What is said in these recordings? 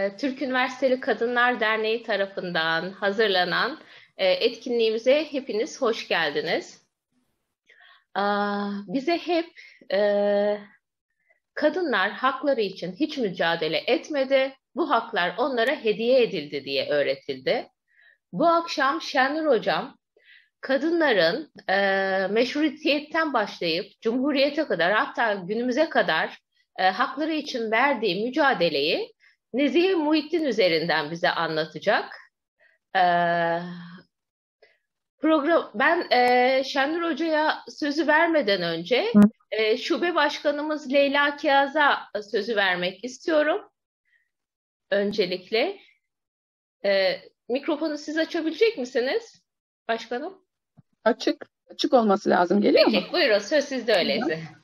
Ee, Türk Üniversiteli Kadınlar Derneği tarafından hazırlanan e, etkinliğimize hepiniz hoş geldiniz. Bize hep e, kadınlar hakları için hiç mücadele etmedi, bu haklar onlara hediye edildi diye öğretildi. Bu akşam Şenur Hocam kadınların e, meşrutiyetten başlayıp cumhuriyete kadar hatta günümüze kadar e, hakları için verdiği mücadeleyi Nezihe Muhittin üzerinden bize anlatacak. Ee, program ben e, Şenur Hoca'ya sözü vermeden önce e, şube başkanımız Leyla Kiyaz'a sözü vermek istiyorum. Öncelikle e, mikrofonu siz açabilecek misiniz başkanım? Açık açık olması lazım geliyor Peki, mu? Buyurun söz sizde öyleyse. hı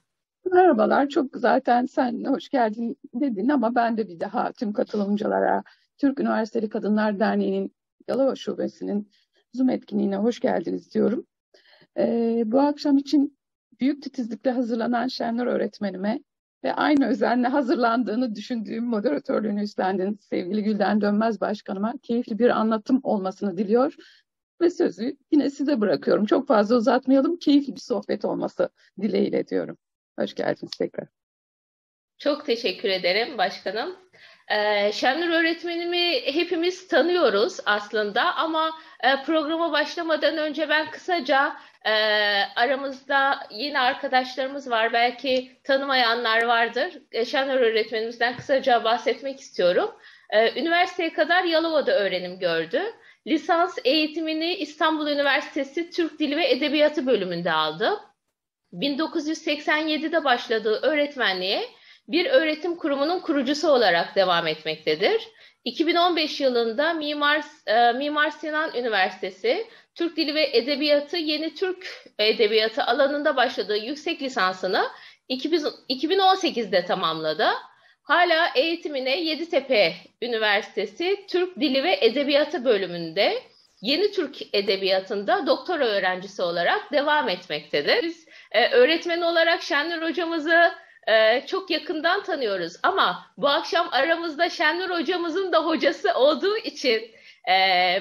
Merhabalar, çok zaten sen hoş geldin dedin ama ben de bir daha tüm katılımcılara, Türk Üniversiteli Kadınlar Derneği'nin Yalova Şubesi'nin Zoom etkinliğine hoş geldiniz diyorum. Ee, bu akşam için büyük titizlikle hazırlanan Şenler öğretmenime ve aynı özenle hazırlandığını düşündüğüm moderatörlüğünü üstlendin sevgili Gülden Dönmez Başkanıma keyifli bir anlatım olmasını diliyor ve sözü yine size bırakıyorum. Çok fazla uzatmayalım, keyifli bir sohbet olması dileğiyle diyorum. Hoş geldiniz tekrar. Çok teşekkür ederim başkanım. Ee, Şenur öğretmenimi hepimiz tanıyoruz aslında ama e, programa başlamadan önce ben kısaca e, aramızda yeni arkadaşlarımız var belki tanımayanlar vardır. E, Şenur öğretmenimizden kısaca bahsetmek istiyorum. E, üniversiteye kadar Yalova'da öğrenim gördü. Lisans eğitimini İstanbul Üniversitesi Türk Dili ve Edebiyatı bölümünde aldı. 1987'de başladığı öğretmenliğe bir öğretim kurumunun kurucusu olarak devam etmektedir. 2015 yılında Mimar, e, Mimar Sinan Üniversitesi Türk Dili ve Edebiyatı Yeni Türk Edebiyatı alanında başladığı yüksek lisansını 2018'de tamamladı. Hala eğitimine Yeditepe Üniversitesi Türk Dili ve Edebiyatı bölümünde Yeni Türk Edebiyatı'nda doktora öğrencisi olarak devam etmektedir. Biz e, öğretmen olarak Şenler hocamızı e, çok yakından tanıyoruz. Ama bu akşam aramızda Şenler hocamızın da hocası olduğu için e,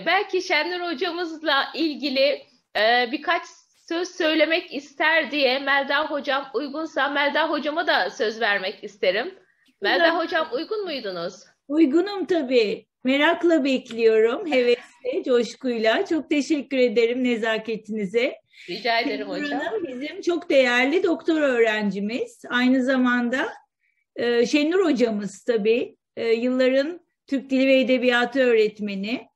belki Şenler hocamızla ilgili e, birkaç söz söylemek ister diye Melda hocam uygunsa Melda hocama da söz vermek isterim. Melda hocam uygun muydunuz? Uygunum tabii. Merakla bekliyorum. Hevesle, coşkuyla. Çok teşekkür ederim nezaketinize. Rica ederim Hanım hocam. Bizim çok değerli doktor öğrencimiz. Aynı zamanda e, Şenur hocamız tabii. E, yılların Türk Dili ve Edebiyatı öğretmeni.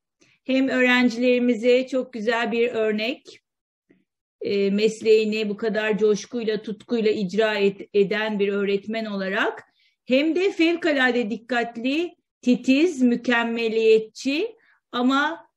Hem öğrencilerimize çok güzel bir örnek, e, mesleğini bu kadar coşkuyla, tutkuyla icra et, eden bir öğretmen olarak hem de fevkalade dikkatli, titiz, mükemmeliyetçi ama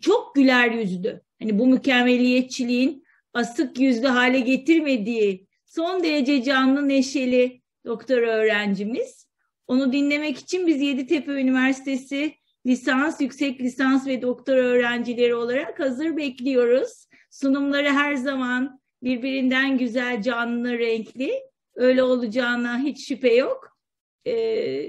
çok güler yüzlü hani bu mükemmeliyetçiliğin asık yüzlü hale getirmediği son derece canlı neşeli doktor öğrencimiz. Onu dinlemek için biz Yeditepe Üniversitesi lisans, yüksek lisans ve doktor öğrencileri olarak hazır bekliyoruz. Sunumları her zaman birbirinden güzel, canlı, renkli. Öyle olacağına hiç şüphe yok. Ee,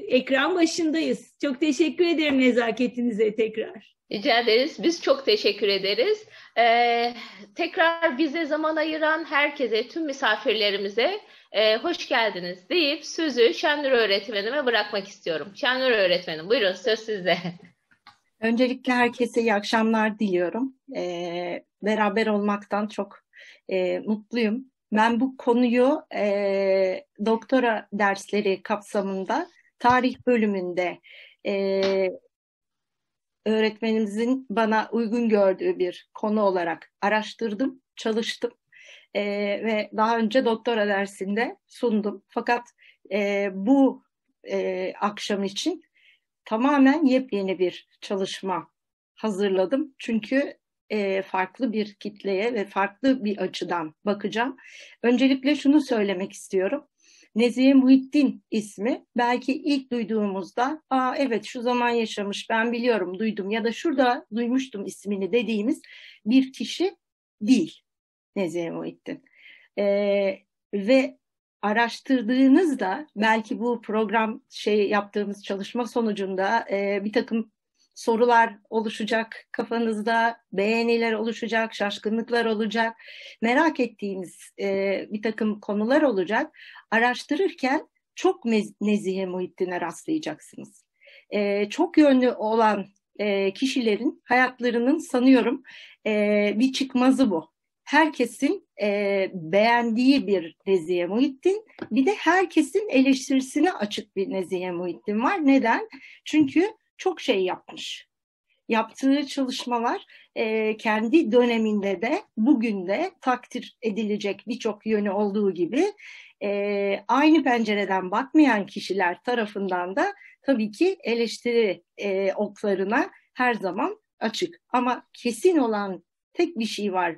ekran başındayız. Çok teşekkür ederim nezaketinize tekrar. Rica ederiz. Biz çok teşekkür ederiz. Ee, tekrar bize zaman ayıran herkese, tüm misafirlerimize e, hoş geldiniz deyip sözü Şenlur öğretmenime bırakmak istiyorum. Şenlur öğretmenim buyurun söz sizde. Öncelikle herkese iyi akşamlar diliyorum. Ee, beraber olmaktan çok e, mutluyum. Ben bu konuyu e, doktora dersleri kapsamında tarih bölümünde e, öğretmenimizin bana uygun gördüğü bir konu olarak araştırdım, çalıştım e, ve daha önce doktora dersinde sundum. Fakat e, bu e, akşam için tamamen yepyeni bir çalışma hazırladım. Çünkü e, farklı bir kitleye ve farklı bir açıdan bakacağım. Öncelikle şunu söylemek istiyorum. Nezihe Muhittin ismi belki ilk duyduğumuzda Aa, evet şu zaman yaşamış ben biliyorum duydum ya da şurada duymuştum ismini dediğimiz bir kişi değil Nezihe Muhittin. Ee, ve araştırdığınızda belki bu program şey yaptığımız çalışma sonucunda e, bir takım sorular oluşacak kafanızda, beğeniler oluşacak, şaşkınlıklar olacak, merak ettiğiniz e, bir takım konular olacak. Araştırırken çok Nezihe Muhittin'e rastlayacaksınız. E, çok yönlü olan e, kişilerin hayatlarının sanıyorum e, bir çıkmazı bu. Herkesin e, beğendiği bir Nezihe Muhittin, bir de herkesin eleştirisine açık bir Nezihe Muhittin var. Neden? Çünkü çok şey yapmış. Yaptığı çalışmalar e, kendi döneminde de bugün de takdir edilecek birçok yönü olduğu gibi e, aynı pencereden bakmayan kişiler tarafından da tabii ki eleştiri e, oklarına her zaman açık. Ama kesin olan tek bir şey var.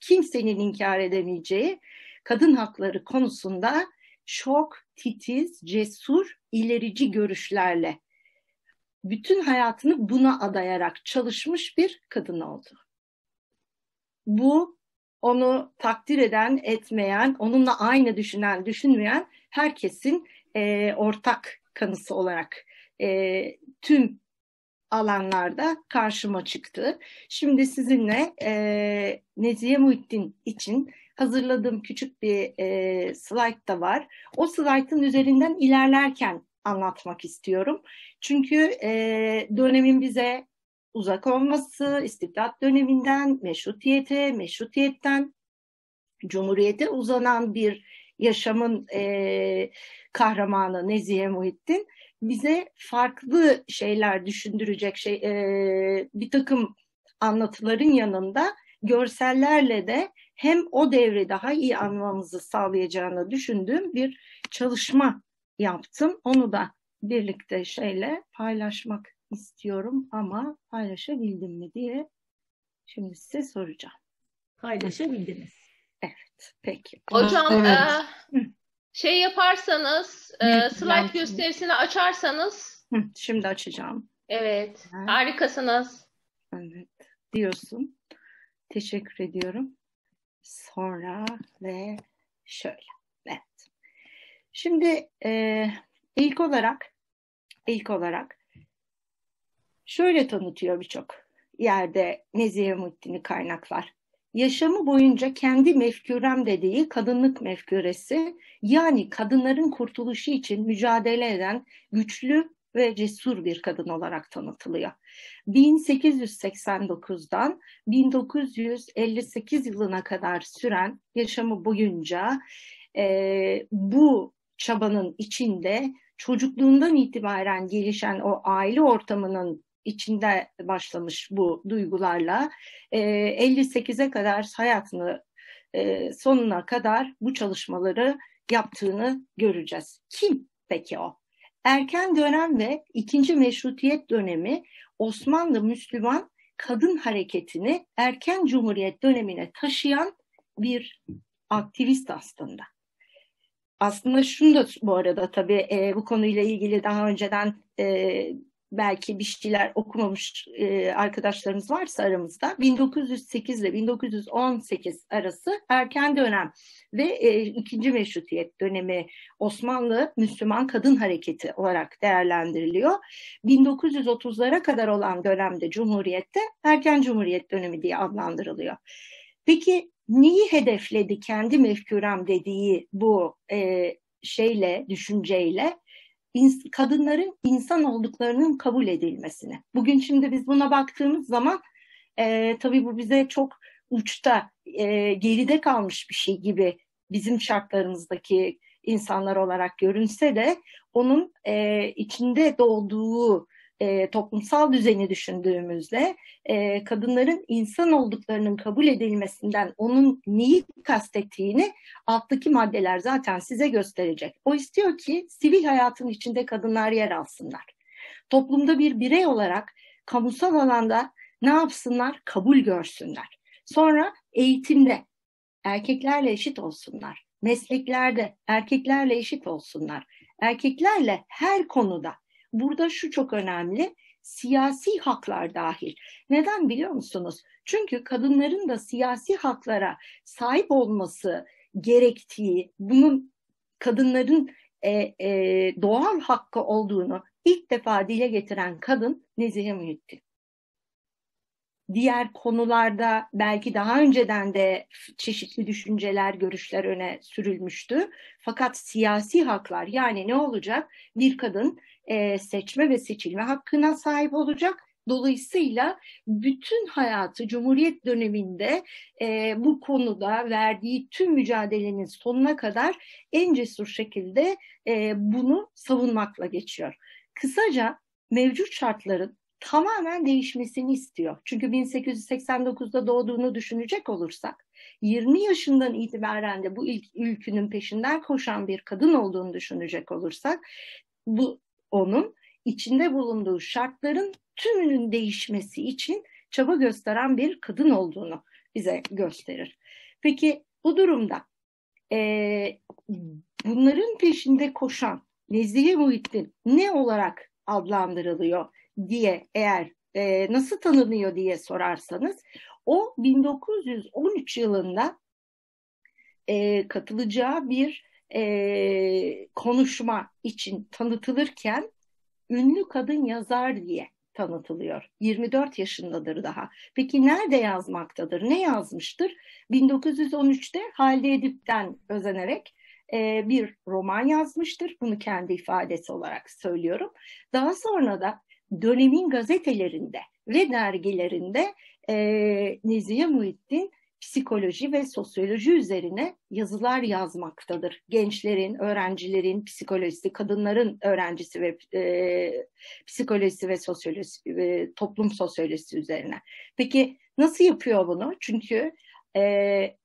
Kimsenin inkar edemeyeceği kadın hakları konusunda çok titiz, cesur, ilerici görüşlerle bütün hayatını buna adayarak çalışmış bir kadın oldu. Bu onu takdir eden, etmeyen, onunla aynı düşünen, düşünmeyen herkesin e, ortak kanısı olarak e, tüm alanlarda karşıma çıktı. Şimdi sizinle e, Nezihe Muhittin için hazırladığım küçük bir e, slide da var. O slide'ın üzerinden ilerlerken anlatmak istiyorum. Çünkü e, dönemin bize uzak olması, istibdat döneminden, meşrutiyete, meşrutiyetten, cumhuriyete uzanan bir yaşamın e, kahramanı Nezihe Muhittin bize farklı şeyler düşündürecek şey, e, bir takım anlatıların yanında görsellerle de hem o devri daha iyi anlamamızı sağlayacağını düşündüğüm bir çalışma yaptım. Onu da birlikte şeyle paylaşmak istiyorum ama paylaşabildim mi diye şimdi size soracağım. Paylaşabildiniz. Evet, peki. Hocam e, evet. şey yaparsanız, e, slide gösterisini açarsanız. şimdi açacağım. Evet, evet, harikasınız. Evet, diyorsun. Teşekkür ediyorum. Sonra ve şöyle. Şimdi e, ilk olarak ilk olarak şöyle tanıtıyor birçok yerde Nezihe Muhittin'i kaynaklar. Yaşamı boyunca kendi mefkürem dediği kadınlık mefküresi yani kadınların kurtuluşu için mücadele eden güçlü ve cesur bir kadın olarak tanıtılıyor. 1889'dan 1958 yılına kadar süren yaşamı boyunca e, bu çabanın içinde çocukluğundan itibaren gelişen o aile ortamının içinde başlamış bu duygularla e, 58'e kadar hayatını e, sonuna kadar bu çalışmaları yaptığını göreceğiz. Kim peki o? Erken dönem ve ikinci meşrutiyet dönemi Osmanlı Müslüman kadın hareketini erken cumhuriyet dönemine taşıyan bir aktivist aslında aslında şunu da bu arada tabii e, bu konuyla ilgili daha önceden e, belki bir şeyler okumamış e, arkadaşlarımız varsa aramızda 1908 ile 1918 arası erken dönem ve e, ikinci meşrutiyet dönemi Osmanlı Müslüman Kadın Hareketi olarak değerlendiriliyor. 1930'lara kadar olan dönemde Cumhuriyet'te erken Cumhuriyet dönemi diye adlandırılıyor. Peki neyi hedefledi kendi mefkürem dediği bu e, şeyle, düşünceyle ins kadınların insan olduklarının kabul edilmesini. Bugün şimdi biz buna baktığımız zaman e, tabii bu bize çok uçta, e, geride kalmış bir şey gibi bizim şartlarımızdaki insanlar olarak görünse de onun e, içinde doğduğu e, toplumsal düzeni düşündüğümüzde e, kadınların insan olduklarının kabul edilmesinden onun neyi kastettiğini alttaki maddeler zaten size gösterecek. O istiyor ki sivil hayatın içinde kadınlar yer alsınlar. Toplumda bir birey olarak kamusal alanda ne yapsınlar? Kabul görsünler. Sonra eğitimde erkeklerle eşit olsunlar. Mesleklerde erkeklerle eşit olsunlar. Erkeklerle her konuda burada şu çok önemli siyasi haklar dahil. Neden biliyor musunuz? Çünkü kadınların da siyasi haklara sahip olması gerektiği, bunun kadınların e, e, doğal hakkı olduğunu ilk defa dile getiren kadın Nezihe Muhittin. Diğer konularda belki daha önceden de çeşitli düşünceler, görüşler öne sürülmüştü. Fakat siyasi haklar yani ne olacak? Bir kadın e, seçme ve seçilme hakkına sahip olacak. Dolayısıyla bütün hayatı Cumhuriyet döneminde e, bu konuda verdiği tüm mücadelenin sonuna kadar en cesur şekilde e, bunu savunmakla geçiyor. Kısaca mevcut şartların tamamen değişmesini istiyor. Çünkü 1889'da doğduğunu düşünecek olursak 20 yaşından itibaren de bu ilk ülkünün peşinden koşan bir kadın olduğunu düşünecek olursak bu onun içinde bulunduğu şartların tümünün değişmesi için çaba gösteren bir kadın olduğunu bize gösterir. Peki bu durumda e, bunların peşinde koşan Nezliye Muhittin ne olarak adlandırılıyor diye eğer e, nasıl tanınıyor diye sorarsanız o 1913 yılında e, katılacağı bir e, konuşma için tanıtılırken ünlü kadın yazar diye tanıtılıyor. 24 yaşındadır daha. Peki nerede yazmaktadır? Ne yazmıştır? 1913'te Halide Edip'ten özenerek e, bir roman yazmıştır. Bunu kendi ifadesi olarak söylüyorum. Daha sonra da dönemin gazetelerinde ve dergilerinde e, Nezihe Muhittin psikoloji ve sosyoloji üzerine yazılar yazmaktadır. Gençlerin, öğrencilerin psikolojisi, kadınların öğrencisi ve e, psikolojisi ve sosyolojisi, e, toplum sosyolojisi üzerine. Peki nasıl yapıyor bunu? Çünkü e,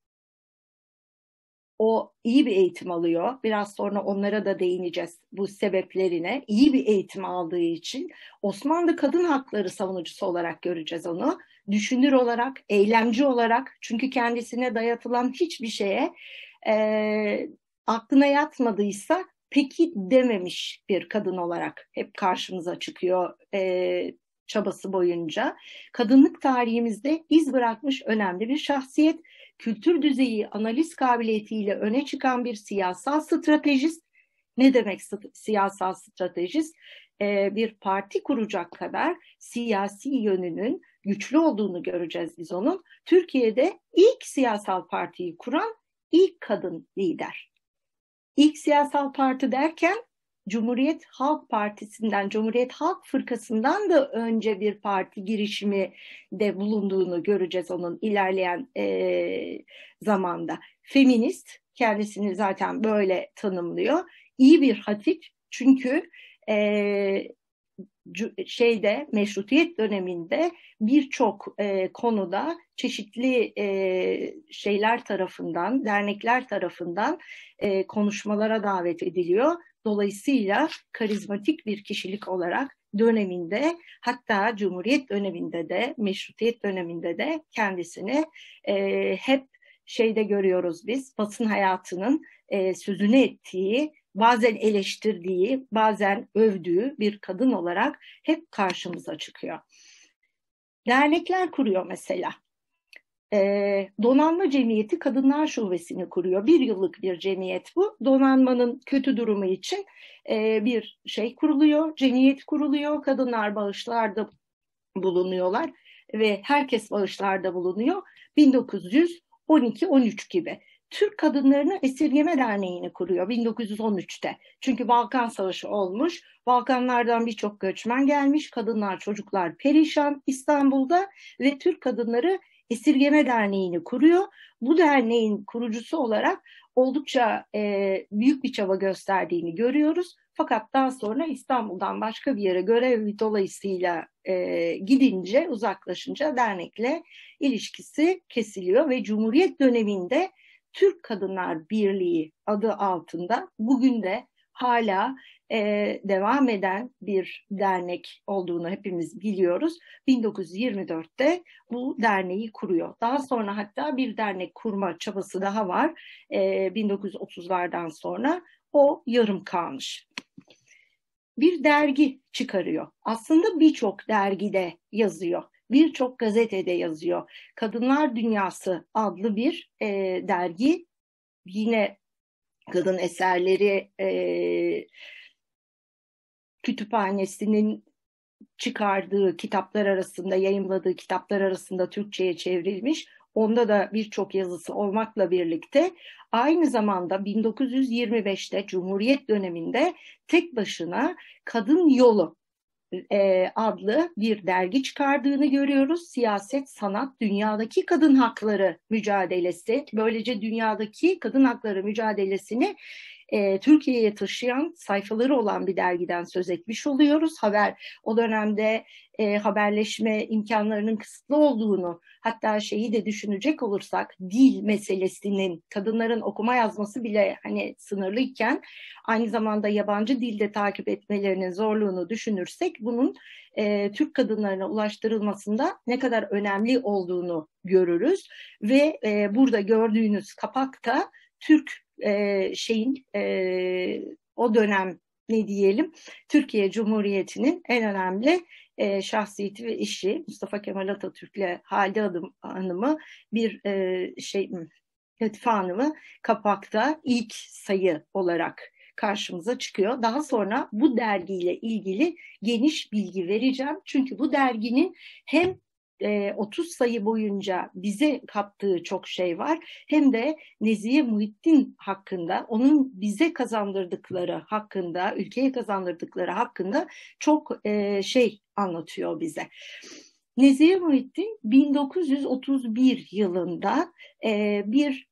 o iyi bir eğitim alıyor. Biraz sonra onlara da değineceğiz bu sebeplerine. İyi bir eğitim aldığı için Osmanlı kadın hakları savunucusu olarak göreceğiz onu. Düşünür olarak, eylemci olarak çünkü kendisine dayatılan hiçbir şeye e, aklına yatmadıysa peki dememiş bir kadın olarak hep karşımıza çıkıyor e, çabası boyunca. Kadınlık tarihimizde iz bırakmış önemli bir şahsiyet kültür düzeyi analiz kabiliyetiyle öne çıkan bir siyasal stratejist. Ne demek siyasal stratejist? Ee, bir parti kuracak kadar siyasi yönünün güçlü olduğunu göreceğiz biz onun. Türkiye'de ilk siyasal partiyi kuran ilk kadın lider. İlk siyasal parti derken Cumhuriyet Halk Partisi'nden, Cumhuriyet Halk Fırkası'ndan da önce bir parti girişimi de bulunduğunu göreceğiz onun ilerleyen e, zamanda. Feminist, kendisini zaten böyle tanımlıyor. İyi bir hatip çünkü e, şeyde meşrutiyet döneminde birçok e, konuda çeşitli e, şeyler tarafından, dernekler tarafından e, konuşmalara davet ediliyor Dolayısıyla karizmatik bir kişilik olarak döneminde hatta Cumhuriyet döneminde de meşrutiyet döneminde de kendisini e, hep şeyde görüyoruz biz basın hayatının e, sözünü ettiği bazen eleştirdiği bazen övdüğü bir kadın olarak hep karşımıza çıkıyor. Dernekler kuruyor mesela e, donanma cemiyeti kadınlar şubesini kuruyor. Bir yıllık bir cemiyet bu. Donanmanın kötü durumu için e, bir şey kuruluyor, cemiyet kuruluyor. Kadınlar bağışlarda bulunuyorlar ve herkes bağışlarda bulunuyor. 1912-13 gibi. Türk Kadınlarını Esirgeme Derneği'ni kuruyor 1913'te. Çünkü Balkan Savaşı olmuş, Balkanlardan birçok göçmen gelmiş, kadınlar, çocuklar perişan İstanbul'da ve Türk kadınları Esirgeme Derneği'ni kuruyor. Bu derneğin kurucusu olarak oldukça e, büyük bir çaba gösterdiğini görüyoruz. Fakat daha sonra İstanbul'dan başka bir yere görev dolayısıyla e, gidince, uzaklaşınca dernekle ilişkisi kesiliyor ve Cumhuriyet döneminde Türk Kadınlar Birliği adı altında bugün de hala e, devam eden bir dernek olduğunu hepimiz biliyoruz. 1924'te bu derneği kuruyor. Daha sonra hatta bir dernek kurma çabası daha var e, 1930'lardan sonra o yarım kalmış. Bir dergi çıkarıyor. Aslında birçok dergide yazıyor birçok gazetede yazıyor. Kadınlar Dünyası adlı bir e, dergi yine kadın eserleri e, kütüphanesinin çıkardığı kitaplar arasında, yayımladığı kitaplar arasında Türkçe'ye çevrilmiş. Onda da birçok yazısı olmakla birlikte aynı zamanda 1925'te Cumhuriyet döneminde tek başına Kadın Yolu e, adlı bir dergi çıkardığını görüyoruz. Siyaset, sanat, dünyadaki kadın hakları mücadelesi. Böylece dünyadaki kadın hakları mücadelesini e, Türkiye'ye taşıyan sayfaları olan bir dergiden söz etmiş oluyoruz. Haber o dönemde e, haberleşme imkanlarının kısıtlı olduğunu hatta şeyi de düşünecek olursak dil meselesinin kadınların okuma yazması bile hani sınırlı aynı zamanda yabancı dilde takip etmelerinin zorluğunu düşünürsek bunun e, Türk kadınlarına ulaştırılmasında ne kadar önemli olduğunu görürüz ve e, burada gördüğünüz kapakta Türk e, şeyin e, o dönem ne diyelim Türkiye Cumhuriyeti'nin en önemli e, şahsiyeti ve işi Mustafa Kemal Atatürk'le Halide Hanım, Hanım'ı bir e, şey Latife Hanım'ı kapakta ilk sayı olarak karşımıza çıkıyor. Daha sonra bu dergiyle ilgili geniş bilgi vereceğim. Çünkü bu derginin hem e, 30 sayı boyunca bize kattığı çok şey var. Hem de Nezihe Muhittin hakkında, onun bize kazandırdıkları hakkında, ülkeye kazandırdıkları hakkında çok e, şey anlatıyor bize. Nezihe Muhittin 1931 yılında e, bir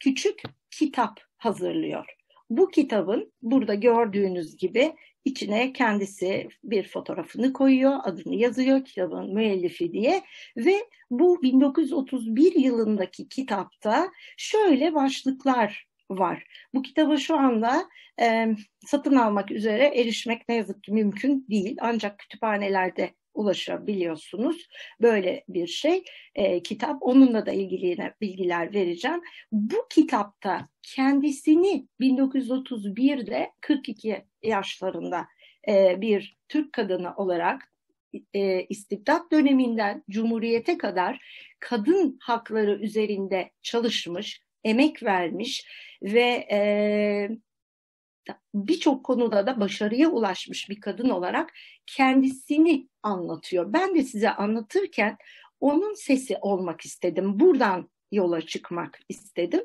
küçük kitap hazırlıyor. Bu kitabın burada gördüğünüz gibi içine kendisi bir fotoğrafını koyuyor, adını yazıyor, kitabın müellifi diye ve bu 1931 yılındaki kitapta şöyle başlıklar var. Bu kitabı şu anda e, satın almak üzere erişmek ne yazık ki mümkün değil. Ancak kütüphanelerde ulaşabiliyorsunuz. Böyle bir şey e, kitap. Onunla da ilgili yine bilgiler vereceğim. Bu kitapta kendisini 1931'de 42 yaşlarında e, bir Türk kadını olarak e, istibdat döneminden Cumhuriyete kadar kadın hakları üzerinde çalışmış, emek vermiş ve e, birçok konuda da başarıya ulaşmış bir kadın olarak kendisini anlatıyor. Ben de size anlatırken onun sesi olmak istedim. Buradan yola çıkmak istedim.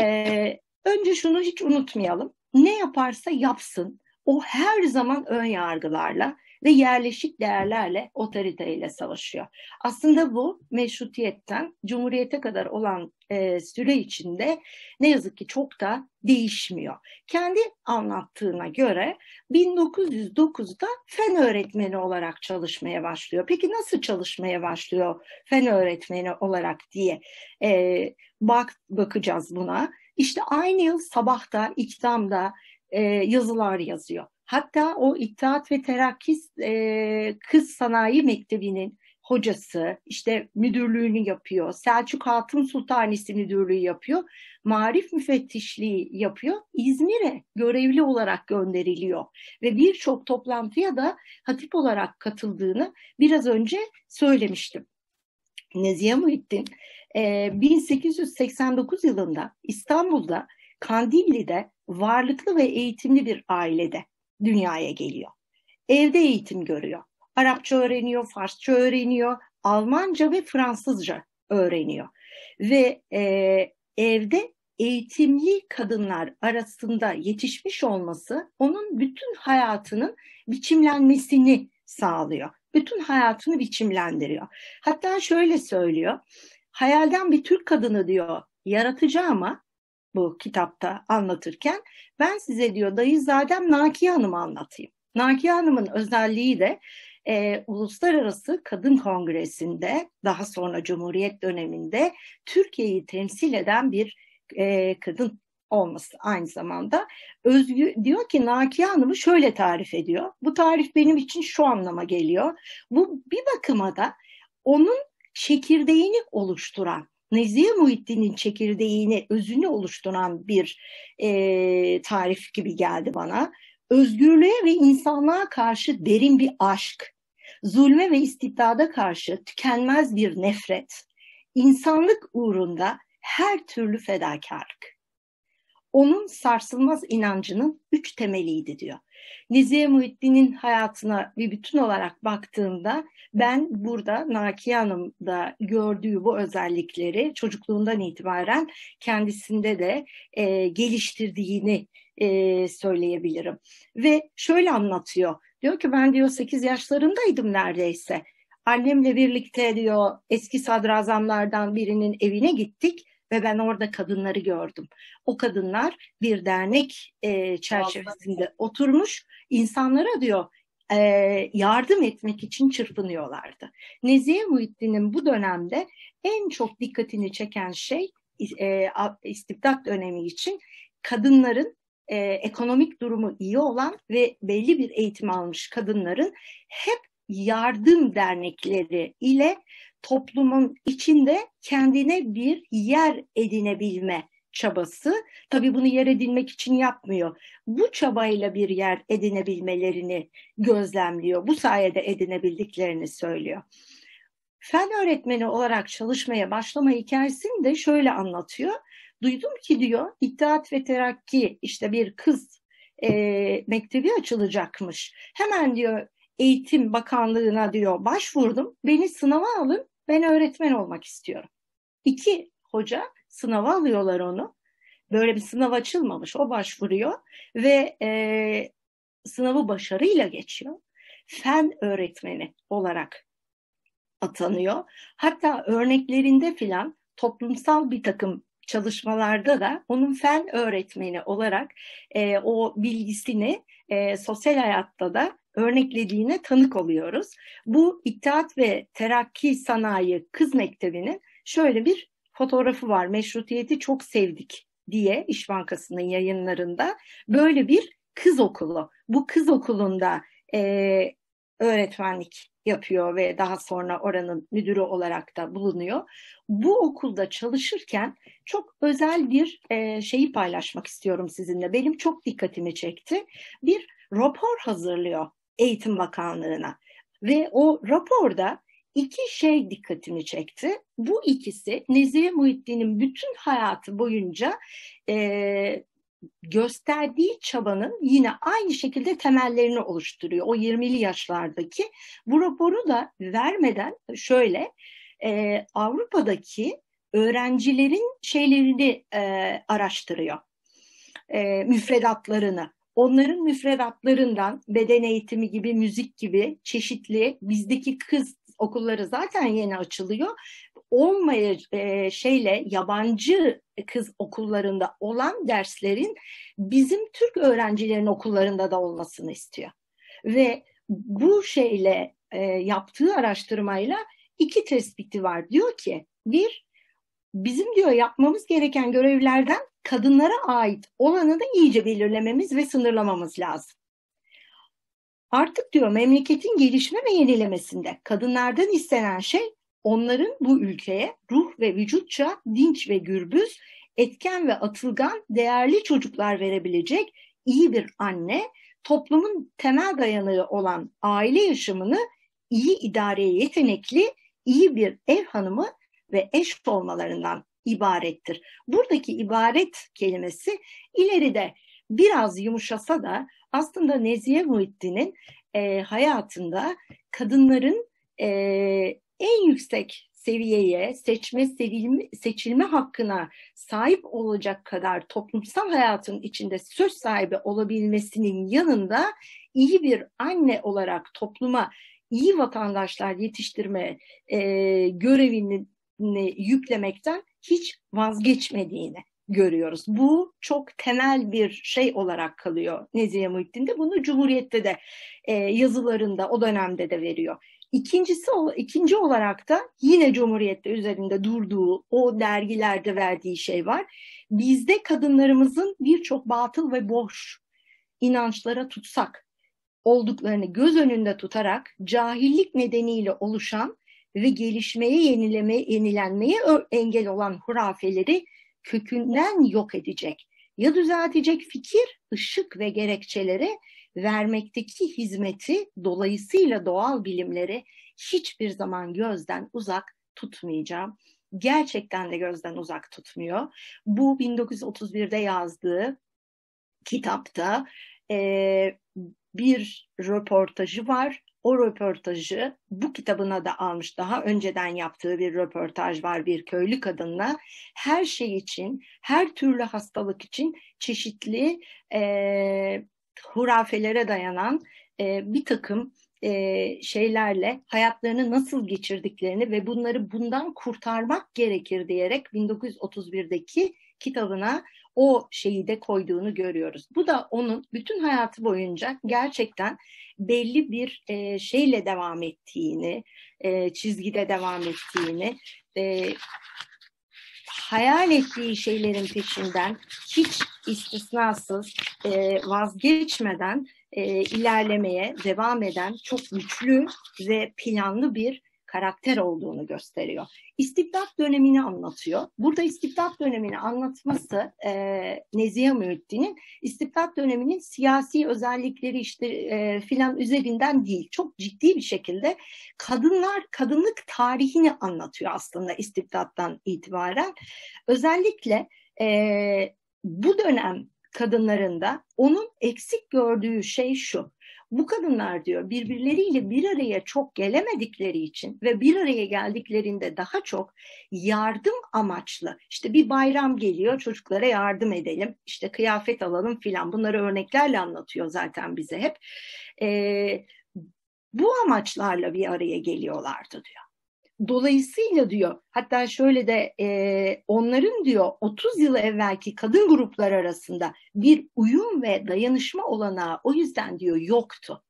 Ee, önce şunu hiç unutmayalım ne yaparsa yapsın o her zaman ön yargılarla ve yerleşik değerlerle otoriteyle savaşıyor. Aslında bu meşrutiyetten cumhuriyete kadar olan e, süre içinde ne yazık ki çok da değişmiyor. Kendi anlattığına göre 1909'da fen öğretmeni olarak çalışmaya başlıyor. Peki nasıl çalışmaya başlıyor fen öğretmeni olarak diye e, bak bakacağız buna. İşte aynı yıl sabahta, ikdamda e, yazılar yazıyor. Hatta o İttihat ve Terakki e, Kız Sanayi Mektebi'nin hocası, işte müdürlüğünü yapıyor. Selçuk Hatun Sultanisi müdürlüğü yapıyor. Marif müfettişliği yapıyor. İzmir'e görevli olarak gönderiliyor. Ve birçok toplantıya da hatip olarak katıldığını biraz önce söylemiştim. Nezihe Muhittin 1889 e, yılında İstanbul'da Kandilli'de varlıklı ve eğitimli bir ailede dünyaya geliyor. Evde eğitim görüyor. Arapça öğreniyor, Farsça öğreniyor, Almanca ve Fransızca öğreniyor. Ve e, evde eğitimli kadınlar arasında yetişmiş olması onun bütün hayatının biçimlenmesini sağlıyor bütün hayatını biçimlendiriyor. Hatta şöyle söylüyor. Hayalden bir Türk kadını diyor yaratacağıma bu kitapta anlatırken ben size diyor dayı zaten Nakiye Hanım'ı anlatayım. Nakiye Hanım'ın özelliği de e, Uluslararası Kadın Kongresi'nde daha sonra Cumhuriyet döneminde Türkiye'yi temsil eden bir e, kadın olması aynı zamanda. Özgü diyor ki Nakiye Hanım'ı şöyle tarif ediyor. Bu tarif benim için şu anlama geliyor. Bu bir bakıma da onun çekirdeğini oluşturan, Nezihe Muhittin'in çekirdeğini, özünü oluşturan bir e, tarif gibi geldi bana. Özgürlüğe ve insanlığa karşı derin bir aşk, zulme ve istibdada karşı tükenmez bir nefret, insanlık uğrunda her türlü fedakarlık onun sarsılmaz inancının üç temeliydi diyor. Niziye Muhiddin'in hayatına bir bütün olarak baktığında ben burada Nakiye da gördüğü bu özellikleri çocukluğundan itibaren kendisinde de e, geliştirdiğini e, söyleyebilirim. Ve şöyle anlatıyor. Diyor ki ben diyor 8 yaşlarındaydım neredeyse. Annemle birlikte diyor eski sadrazamlardan birinin evine gittik ve ben orada kadınları gördüm. O kadınlar bir dernek e, çerçevesinde oturmuş insanlara diyor e, yardım etmek için çırpınıyorlardı. Nezihe Muhittin'in bu dönemde en çok dikkatini çeken şey e, istibdat dönemi için kadınların e, ekonomik durumu iyi olan ve belli bir eğitim almış kadınların hep yardım dernekleri ile toplumun içinde kendine bir yer edinebilme çabası. tabii bunu yer edinmek için yapmıyor. Bu çabayla bir yer edinebilmelerini gözlemliyor. Bu sayede edinebildiklerini söylüyor. Fen öğretmeni olarak çalışmaya başlama hikayesini de şöyle anlatıyor. Duydum ki diyor İttihat ve Terakki işte bir kız e, mektebi açılacakmış. Hemen diyor Eğitim Bakanlığı'na diyor başvurdum. Beni sınava alın ben öğretmen olmak istiyorum. İki hoca sınava alıyorlar onu. Böyle bir sınav açılmamış. O başvuruyor ve e, sınavı başarıyla geçiyor. Fen öğretmeni olarak atanıyor. Hatta örneklerinde filan toplumsal bir takım çalışmalarda da onun fen öğretmeni olarak e, o bilgisini e, sosyal hayatta da örneklediğine tanık oluyoruz. Bu İttihat ve Terakki Sanayi Kız Mektebi'nin şöyle bir fotoğrafı var. Meşrutiyeti çok sevdik diye İş Bankası'nın yayınlarında böyle bir kız okulu. Bu kız okulunda e, öğretmenlik yapıyor ve daha sonra oranın müdürü olarak da bulunuyor. Bu okulda çalışırken çok özel bir e, şeyi paylaşmak istiyorum sizinle. Benim çok dikkatimi çekti. Bir rapor hazırlıyor Eğitim Bakanlığı'na. Ve o raporda iki şey dikkatini çekti. Bu ikisi Nezihe Muhittin'in bütün hayatı boyunca e, gösterdiği çabanın yine aynı şekilde temellerini oluşturuyor. O 20'li yaşlardaki bu raporu da vermeden şöyle e, Avrupa'daki öğrencilerin şeylerini e, araştırıyor. E, müfredatlarını onların müfredatlarından beden eğitimi gibi, müzik gibi çeşitli bizdeki kız okulları zaten yeni açılıyor. Olmaya e, şeyle yabancı kız okullarında olan derslerin bizim Türk öğrencilerin okullarında da olmasını istiyor. Ve bu şeyle e, yaptığı araştırmayla iki tespiti var. Diyor ki bir bizim diyor yapmamız gereken görevlerden kadınlara ait olanı da iyice belirlememiz ve sınırlamamız lazım. Artık diyor memleketin gelişme ve yenilemesinde kadınlardan istenen şey onların bu ülkeye ruh ve vücutça dinç ve gürbüz, etken ve atılgan, değerli çocuklar verebilecek iyi bir anne, toplumun temel dayanığı olan aile yaşamını iyi idareye yetenekli, iyi bir ev hanımı ve eş olmalarından ibarettir. Buradaki ibaret kelimesi ileride biraz yumuşasa da aslında Nezihe Muhittin'in e, hayatında kadınların e, en yüksek seviyeye, seçme, sevilme, seçilme hakkına sahip olacak kadar toplumsal hayatın içinde söz sahibi olabilmesinin yanında iyi bir anne olarak topluma iyi vatandaşlar yetiştirme e, görevini yüklemekten hiç vazgeçmediğini görüyoruz. Bu çok temel bir şey olarak kalıyor Nezihe Muhittin'de. Bunu Cumhuriyet'te de e, yazılarında o dönemde de veriyor. İkincisi ikinci olarak da yine Cumhuriyet'te üzerinde durduğu o dergilerde verdiği şey var. Bizde kadınlarımızın birçok batıl ve boş inançlara tutsak olduklarını göz önünde tutarak cahillik nedeniyle oluşan ve gelişmeye, yenileme, yenilenmeye engel olan hurafeleri kökünden yok edecek ya düzeltecek fikir, ışık ve gerekçelere vermekteki hizmeti dolayısıyla doğal bilimleri hiçbir zaman gözden uzak tutmayacağım. Gerçekten de gözden uzak tutmuyor. Bu 1931'de yazdığı kitapta e, bir röportajı var o röportajı bu kitabına da almış. Daha önceden yaptığı bir röportaj var bir köylü kadınla. Her şey için, her türlü hastalık için çeşitli e, hurafelere dayanan e, bir takım e, şeylerle hayatlarını nasıl geçirdiklerini ve bunları bundan kurtarmak gerekir diyerek 1931'deki kitabına o şeyi de koyduğunu görüyoruz. Bu da onun bütün hayatı boyunca gerçekten belli bir e, şeyle devam ettiğini, e, çizgide devam ettiğini, e, hayal ettiği şeylerin peşinden hiç istisnasız e, vazgeçmeden e, ilerlemeye devam eden çok güçlü ve planlı bir karakter olduğunu gösteriyor. İstibdat dönemini anlatıyor. Burada istibdat dönemini anlatması e, Nezihe Müddin'in istibdat döneminin siyasi özellikleri işte e, filan üzerinden değil. Çok ciddi bir şekilde kadınlar, kadınlık tarihini anlatıyor aslında istibdattan itibaren. Özellikle e, bu dönem kadınlarında onun eksik gördüğü şey şu. Bu kadınlar diyor birbirleriyle bir araya çok gelemedikleri için ve bir araya geldiklerinde daha çok yardım amaçlı işte bir bayram geliyor çocuklara yardım edelim işte kıyafet alalım filan bunları örneklerle anlatıyor zaten bize hep. Ee, bu amaçlarla bir araya geliyorlardı diyor. Dolayısıyla diyor hatta şöyle de e, onların diyor 30 yıl evvelki kadın gruplar arasında bir uyum ve dayanışma olanağı o yüzden diyor yoktu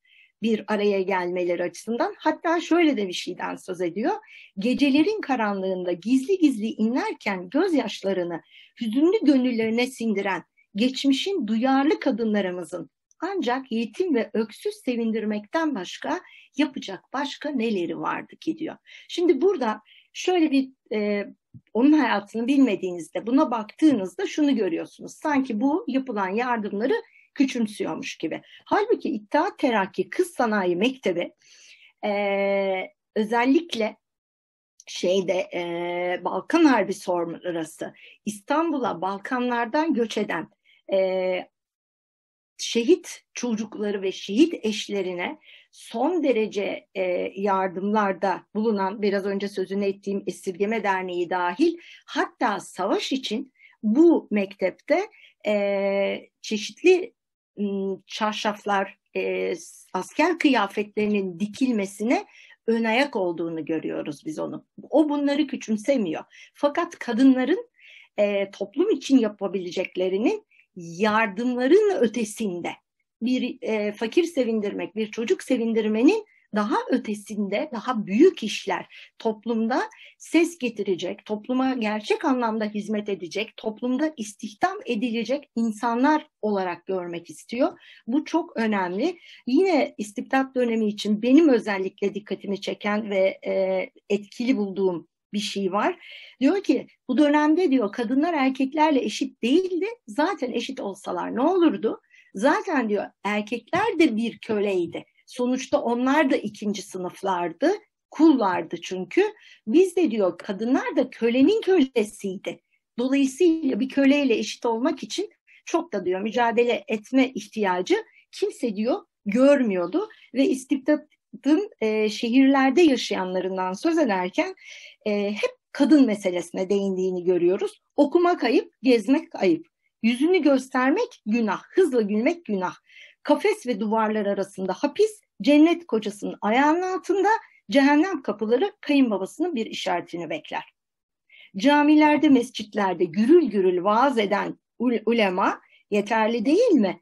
bir araya gelmeleri açısından. Hatta şöyle de bir şeyden söz ediyor. Gecelerin karanlığında gizli gizli inlerken gözyaşlarını hüzünlü gönüllerine sindiren geçmişin duyarlı kadınlarımızın ancak yetim ve öksüz sevindirmekten başka yapacak başka neleri vardı ki diyor. Şimdi burada şöyle bir e, onun hayatını bilmediğinizde buna baktığınızda şunu görüyorsunuz. Sanki bu yapılan yardımları küçümsüyormuş gibi. Halbuki İttihat Terakki Kız Sanayi Mektebi e, özellikle şeyde e, Balkan Harbi sonrası İstanbul'a Balkanlardan göç eden e, şehit çocukları ve şehit eşlerine son derece e, yardımlarda bulunan biraz önce sözünü ettiğim Esirgeme Derneği dahil hatta savaş için bu mektepte e, çeşitli çarşaflar, e, asker kıyafetlerinin dikilmesine ön ayak olduğunu görüyoruz biz onu. O bunları küçümsemiyor. Fakat kadınların e, toplum için yapabileceklerinin yardımların ötesinde bir e, fakir sevindirmek, bir çocuk sevindirmenin daha ötesinde daha büyük işler toplumda ses getirecek, topluma gerçek anlamda hizmet edecek, toplumda istihdam edilecek insanlar olarak görmek istiyor. Bu çok önemli. Yine istibdat dönemi için benim özellikle dikkatimi çeken ve e, etkili bulduğum bir şey var. Diyor ki bu dönemde diyor kadınlar erkeklerle eşit değildi. Zaten eşit olsalar ne olurdu? Zaten diyor erkekler de bir köleydi. Sonuçta onlar da ikinci sınıflardı. Kullardı çünkü. Biz de diyor kadınlar da kölenin kölesiydi. Dolayısıyla bir köleyle eşit olmak için çok da diyor mücadele etme ihtiyacı kimse diyor görmüyordu ve istibdat e, şehirlerde yaşayanlarından söz ederken e, hep kadın meselesine değindiğini görüyoruz. Okumak ayıp, gezmek ayıp. Yüzünü göstermek günah, hızla gülmek günah. Kafes ve duvarlar arasında hapis, cennet kocasının ayağının altında, cehennem kapıları kayınbabasının bir işaretini bekler. Camilerde, mescitlerde gürül gürül vaaz eden ulema yeterli değil mi?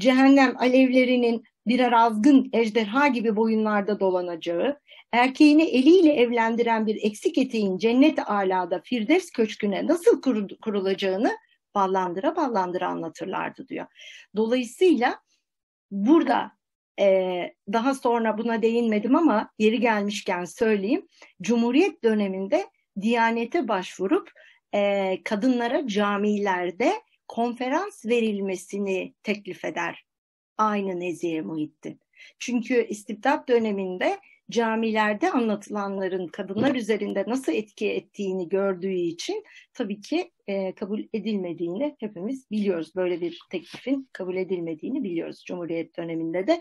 Cehennem alevlerinin birer azgın ejderha gibi boyunlarda dolanacağı, erkeğini eliyle evlendiren bir eksik eteğin cennet alada Firdevs köşküne nasıl kurulacağını ballandıra ballandıra anlatırlardı diyor. Dolayısıyla burada e, daha sonra buna değinmedim ama yeri gelmişken söyleyeyim. Cumhuriyet döneminde Diyanete başvurup e, kadınlara camilerde konferans verilmesini teklif eder aynı Nezih Muhittin. Çünkü istibdat döneminde camilerde anlatılanların kadınlar üzerinde nasıl etki ettiğini gördüğü için tabii ki e, kabul edilmediğini hepimiz biliyoruz. Böyle bir teklifin kabul edilmediğini biliyoruz Cumhuriyet döneminde de.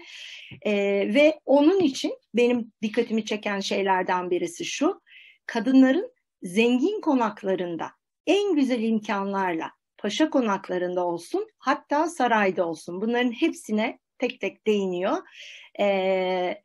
E, ve onun için benim dikkatimi çeken şeylerden birisi şu. Kadınların zengin konaklarında en güzel imkanlarla paşa konaklarında olsun hatta sarayda olsun bunların hepsine tek tek değiniyor. Ee,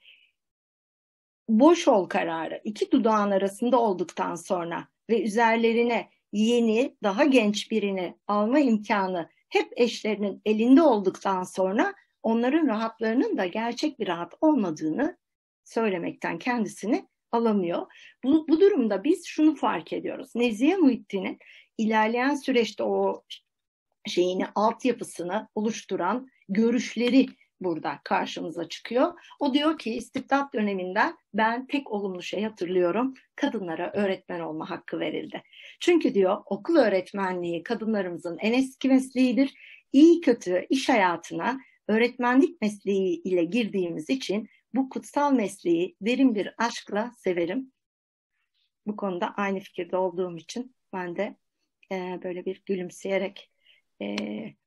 boş ol kararı iki dudağın arasında olduktan sonra ve üzerlerine yeni daha genç birini alma imkanı hep eşlerinin elinde olduktan sonra onların rahatlarının da gerçek bir rahat olmadığını söylemekten kendisini alamıyor. Bu, bu durumda biz şunu fark ediyoruz. Nezihe Muhittin'in ilerleyen süreçte o şeyini, altyapısını oluşturan görüşleri burada karşımıza çıkıyor. O diyor ki istibdat döneminden ben tek olumlu şey hatırlıyorum. Kadınlara öğretmen olma hakkı verildi. Çünkü diyor okul öğretmenliği kadınlarımızın en eski mesleğidir. İyi kötü iş hayatına öğretmenlik mesleği ile girdiğimiz için bu kutsal mesleği derin bir aşkla severim. Bu konuda aynı fikirde olduğum için ben de e, böyle bir gülümseyerek e,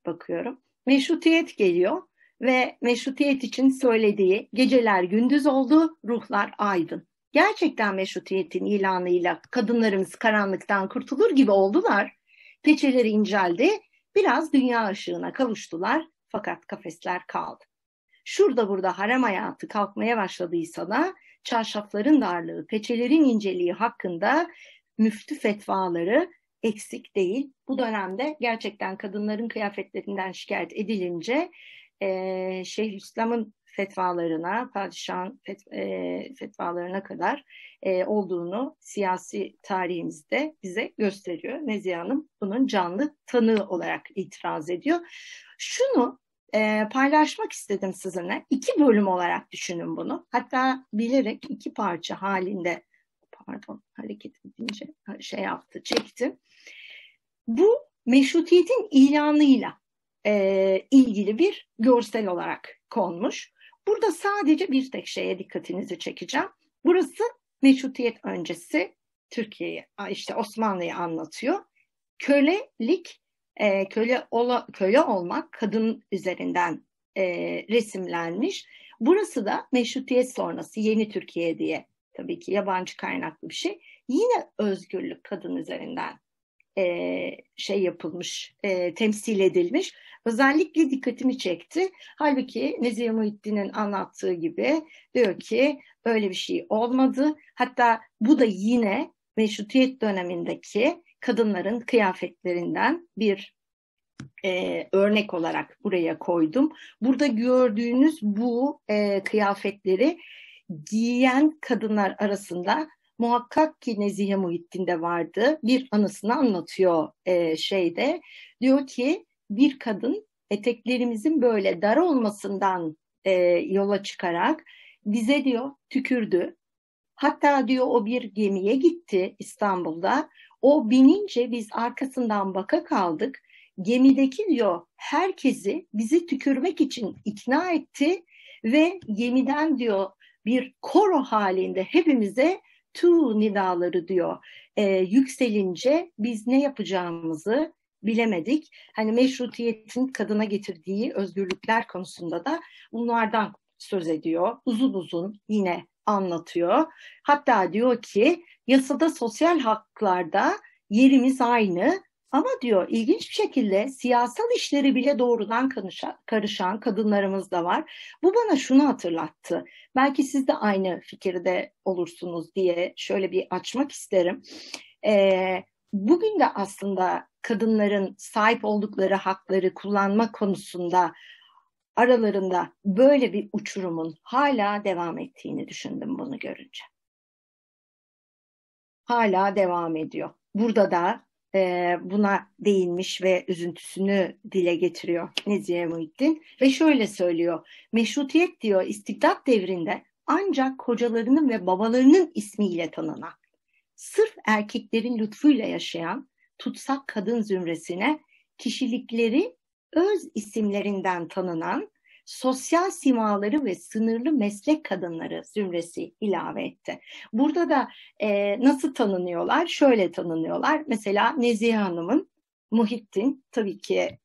bakıyorum. Meşrutiyet geliyor ve meşrutiyet için söylediği geceler gündüz oldu, ruhlar aydın. Gerçekten meşrutiyetin ilanıyla kadınlarımız karanlıktan kurtulur gibi oldular. Peçeleri inceldi, biraz dünya ışığına kavuştular fakat kafesler kaldı. Şurada burada harem hayatı kalkmaya başladıysa da çarşafların darlığı, peçelerin inceliği hakkında müftü fetvaları eksik değil. Bu dönemde gerçekten kadınların kıyafetlerinden şikayet edilince e, İslam'ın fetvalarına, padişahın fet, e, fetvalarına kadar e, olduğunu siyasi tarihimizde bize gösteriyor. Nezihe Hanım bunun canlı tanığı olarak itiraz ediyor. Şunu e, paylaşmak istedim sizinle. İki bölüm olarak düşünün bunu. Hatta bilerek iki parça halinde pardon hareket edince şey yaptı çekti. Bu meşrutiyetin ilanıyla e, ilgili bir görsel olarak konmuş. Burada sadece bir tek şeye dikkatinizi çekeceğim. Burası meşrutiyet öncesi Türkiye'yi, işte Osmanlı'yı anlatıyor. Kölelik, e, köle, ola, köle olmak kadın üzerinden e, resimlenmiş. Burası da meşrutiyet sonrası yeni Türkiye diye tabii ki yabancı kaynaklı bir şey. Yine özgürlük kadın üzerinden e, şey yapılmış, e, temsil edilmiş. Özellikle dikkatimi çekti. Halbuki Nezihe Muhittin'in anlattığı gibi diyor ki öyle bir şey olmadı. Hatta bu da yine meşrutiyet dönemindeki kadınların kıyafetlerinden bir e, örnek olarak buraya koydum. Burada gördüğünüz bu e, kıyafetleri Giyen kadınlar arasında muhakkak ki Nezihe Muhittin de vardı. Bir anısını anlatıyor e, şeyde. Diyor ki bir kadın eteklerimizin böyle dar olmasından e, yola çıkarak bize diyor tükürdü. Hatta diyor o bir gemiye gitti İstanbul'da. O binince biz arkasından baka kaldık. Gemideki diyor herkesi bizi tükürmek için ikna etti ve gemiden diyor bir koro halinde hepimize tu nidaları diyor. E, yükselince biz ne yapacağımızı bilemedik. Hani meşrutiyetin kadına getirdiği özgürlükler konusunda da bunlardan söz ediyor. Uzun uzun yine anlatıyor. Hatta diyor ki yasada sosyal haklarda yerimiz aynı ama diyor ilginç bir şekilde siyasal işleri bile doğrudan karışan, karışan kadınlarımız da var. Bu bana şunu hatırlattı. Belki siz de aynı fikirde olursunuz diye şöyle bir açmak isterim. Ee, bugün de aslında kadınların sahip oldukları hakları kullanma konusunda aralarında böyle bir uçurumun hala devam ettiğini düşündüm bunu görünce. Hala devam ediyor. Burada da e, buna değinmiş ve üzüntüsünü dile getiriyor Nezihe Muhittin. Ve şöyle söylüyor, meşrutiyet diyor istibdat devrinde ancak kocalarının ve babalarının ismiyle tanınan, sırf erkeklerin lütfuyla yaşayan tutsak kadın zümresine kişilikleri öz isimlerinden tanınan sosyal simaları ve sınırlı meslek kadınları zümresi ilave etti. Burada da e, nasıl tanınıyorlar? Şöyle tanınıyorlar. Mesela Nezihe Hanım'ın Muhittin tabii ki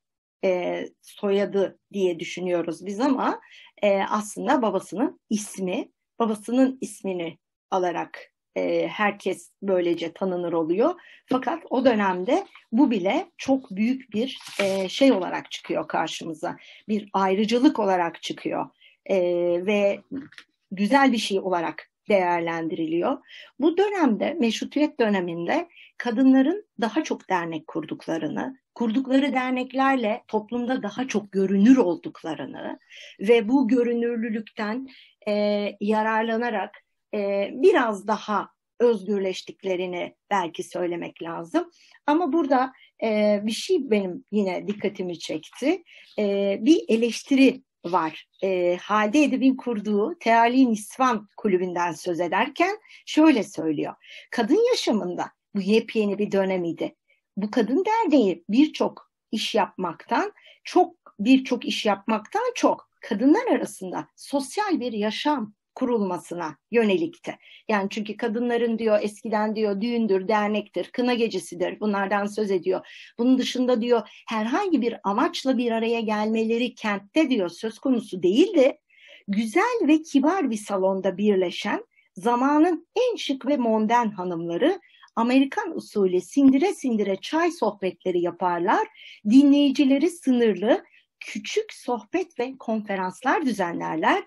e, soyadı diye düşünüyoruz biz ama e, aslında babasının ismi, babasının ismini alarak e, herkes böylece tanınır oluyor. Fakat o dönemde bu bile çok büyük bir e, şey olarak çıkıyor karşımıza. Bir ayrıcalık olarak çıkıyor e, ve güzel bir şey olarak değerlendiriliyor. Bu dönemde, meşrutiyet döneminde kadınların daha çok dernek kurduklarını, kurdukları derneklerle toplumda daha çok görünür olduklarını ve bu görünürlülükten e, yararlanarak e, biraz daha özgürleştiklerini belki söylemek lazım. Ama burada e, bir şey benim yine dikkatimi çekti. E, bir eleştiri var. E, Hade Edip'in kurduğu Teali Nisvan kulübünden söz ederken şöyle söylüyor. Kadın yaşamında bu yepyeni bir dönemiydi Bu kadın derneği birçok iş yapmaktan, çok birçok iş yapmaktan çok kadınlar arasında sosyal bir yaşam kurulmasına yönelikti. Yani çünkü kadınların diyor eskiden diyor düğündür, dernektir, kına gecesidir bunlardan söz ediyor. Bunun dışında diyor herhangi bir amaçla bir araya gelmeleri kentte diyor söz konusu değildi. Güzel ve kibar bir salonda birleşen zamanın en şık ve modern hanımları Amerikan usulü sindire sindire çay sohbetleri yaparlar. Dinleyicileri sınırlı küçük sohbet ve konferanslar düzenlerler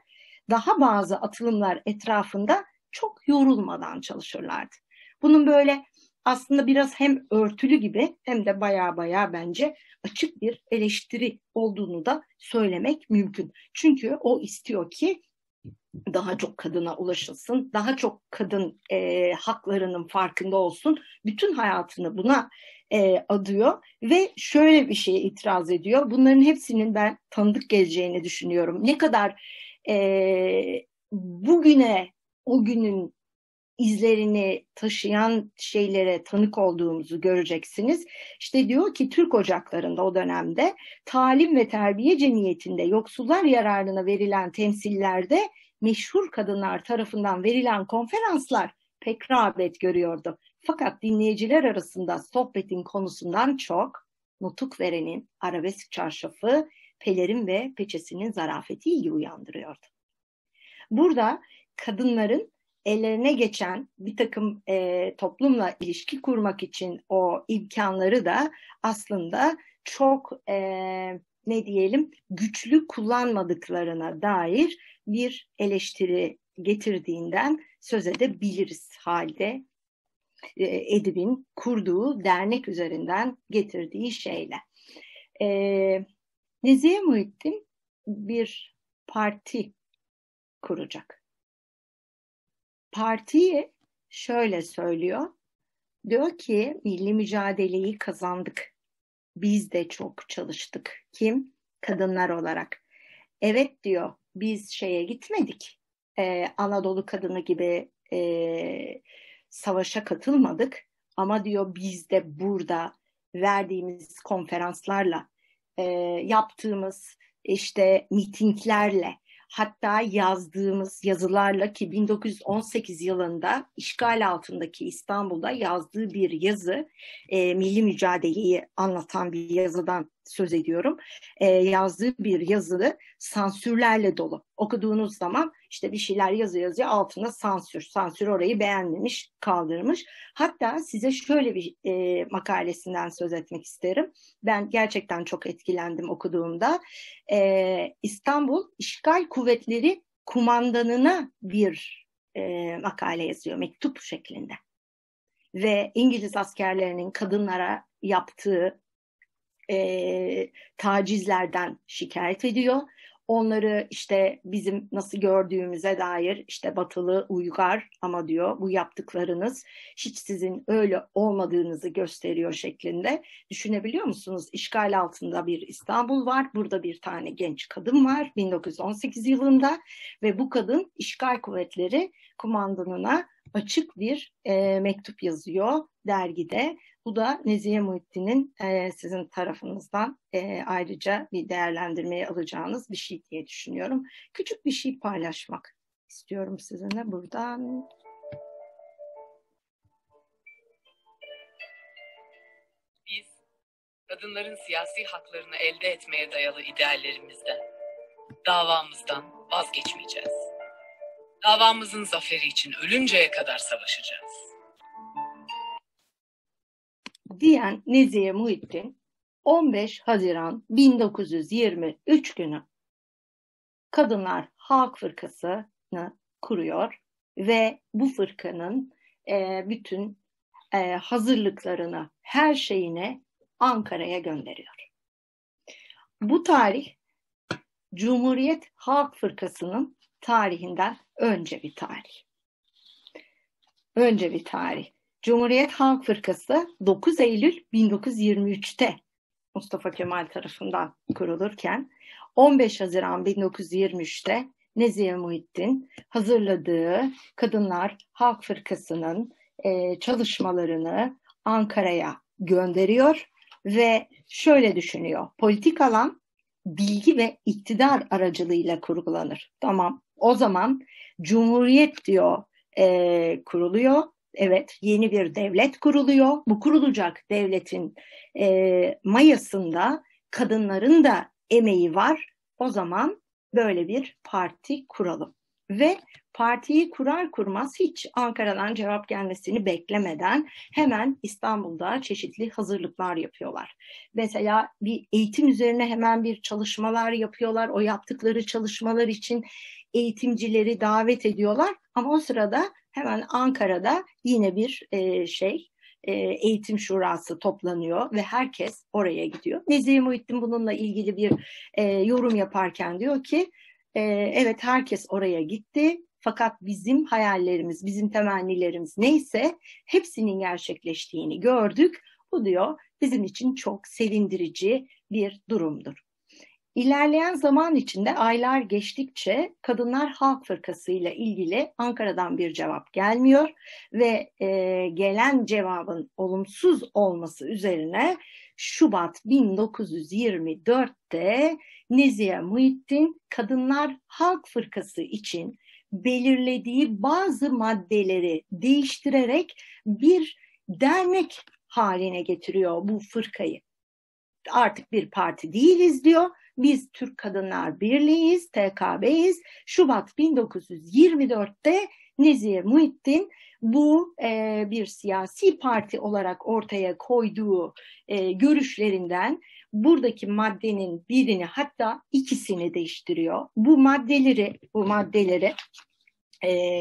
daha bazı atılımlar etrafında çok yorulmadan çalışırlardı. Bunun böyle aslında biraz hem örtülü gibi hem de baya baya bence açık bir eleştiri olduğunu da söylemek mümkün. Çünkü o istiyor ki daha çok kadına ulaşılsın, daha çok kadın e, haklarının farkında olsun. Bütün hayatını buna e, adıyor ve şöyle bir şeye itiraz ediyor. Bunların hepsinin ben tanıdık geleceğini düşünüyorum. Ne kadar e, bugüne o günün izlerini taşıyan şeylere tanık olduğumuzu göreceksiniz. İşte diyor ki Türk ocaklarında o dönemde talim ve terbiye cemiyetinde yoksullar yararına verilen temsillerde meşhur kadınlar tarafından verilen konferanslar pek rağbet görüyordu. Fakat dinleyiciler arasında sohbetin konusundan çok nutuk verenin arabesk çarşafı pelerin ve peçesinin zarafeti iyi uyandırıyordu. Burada kadınların ellerine geçen bir takım e, toplumla ilişki kurmak için o imkanları da aslında çok e, ne diyelim güçlü kullanmadıklarına dair bir eleştiri getirdiğinden söz edebiliriz halde e, Edip'in kurduğu dernek üzerinden getirdiği şeyle. E, Nezihe Muhittin bir parti kuracak. Partiye şöyle söylüyor. Diyor ki milli mücadeleyi kazandık. Biz de çok çalıştık. Kim? Kadınlar olarak. Evet diyor biz şeye gitmedik. Ee, Anadolu kadını gibi e, savaşa katılmadık. Ama diyor biz de burada verdiğimiz konferanslarla e, yaptığımız işte mitinglerle hatta yazdığımız yazılarla ki 1918 yılında işgal altındaki İstanbul'da yazdığı bir yazı e, milli mücadeleyi anlatan bir yazıdan söz ediyorum. E, yazdığı bir yazılı sansürlerle dolu. Okuduğunuz zaman işte bir şeyler yazıyor yazıyor altına sansür. Sansür orayı beğenmemiş, kaldırmış. Hatta size şöyle bir e, makalesinden söz etmek isterim. Ben gerçekten çok etkilendim okuduğumda. E, İstanbul İşgal Kuvvetleri kumandanına bir e, makale yazıyor mektup şeklinde. Ve İngiliz askerlerinin kadınlara yaptığı e, tacizlerden şikayet ediyor onları işte bizim nasıl gördüğümüze dair işte batılı uygar ama diyor bu yaptıklarınız hiç sizin öyle olmadığınızı gösteriyor şeklinde. Düşünebiliyor musunuz? İşgal altında bir İstanbul var. Burada bir tane genç kadın var 1918 yılında ve bu kadın işgal kuvvetleri kumandanına açık bir e, mektup yazıyor dergide bu da Nezihe Muhittin'in e, sizin tarafınızdan e, ayrıca bir değerlendirmeye alacağınız bir şey diye düşünüyorum. Küçük bir şey paylaşmak istiyorum sizinle buradan. Biz kadınların siyasi haklarını elde etmeye dayalı ideallerimizden, davamızdan vazgeçmeyeceğiz. Davamızın zaferi için ölünceye kadar savaşacağız diyen Nezihe Muhittin 15 Haziran 1923 günü Kadınlar Halk Fırkası'nı kuruyor ve bu fırkanın e, bütün e, hazırlıklarını, her şeyini Ankara'ya gönderiyor. Bu tarih Cumhuriyet Halk Fırkası'nın tarihinden önce bir tarih. Önce bir tarih. Cumhuriyet Halk Fırkası 9 Eylül 1923'te Mustafa Kemal tarafından kurulurken 15 Haziran 1923'te Nezihe Muhittin hazırladığı Kadınlar Halk Fırkası'nın e, çalışmalarını Ankara'ya gönderiyor ve şöyle düşünüyor. Politik alan bilgi ve iktidar aracılığıyla kurgulanır. Tamam o zaman Cumhuriyet diyor e, kuruluyor Evet, yeni bir devlet kuruluyor. Bu kurulacak devletin e, mayasında kadınların da emeği var. O zaman böyle bir parti kuralım. Ve partiyi kurar kurmaz hiç Ankara'dan cevap gelmesini beklemeden hemen İstanbul'da çeşitli hazırlıklar yapıyorlar. Mesela bir eğitim üzerine hemen bir çalışmalar yapıyorlar. O yaptıkları çalışmalar için eğitimcileri davet ediyorlar. Ama o sırada hemen Ankara'da yine bir e, şey e, eğitim şurası toplanıyor ve herkes oraya gidiyor. Nezih Muhittin bununla ilgili bir e, yorum yaparken diyor ki e, evet herkes oraya gitti fakat bizim hayallerimiz, bizim temennilerimiz neyse hepsinin gerçekleştiğini gördük. Bu diyor bizim için çok sevindirici bir durumdur. İlerleyen zaman içinde aylar geçtikçe Kadınlar Halk Fırkası ile ilgili Ankara'dan bir cevap gelmiyor ve e, gelen cevabın olumsuz olması üzerine Şubat 1924'te Nezihe Muhittin Kadınlar Halk Fırkası için belirlediği bazı maddeleri değiştirerek bir dernek haline getiriyor bu fırkayı. Artık bir parti değiliz diyor biz Türk Kadınlar Birliği'yiz, TKB'yiz. Şubat 1924'te Nezih Muhittin bu e, bir siyasi parti olarak ortaya koyduğu e, görüşlerinden buradaki maddenin birini hatta ikisini değiştiriyor. Bu maddeleri, bu maddeleri e,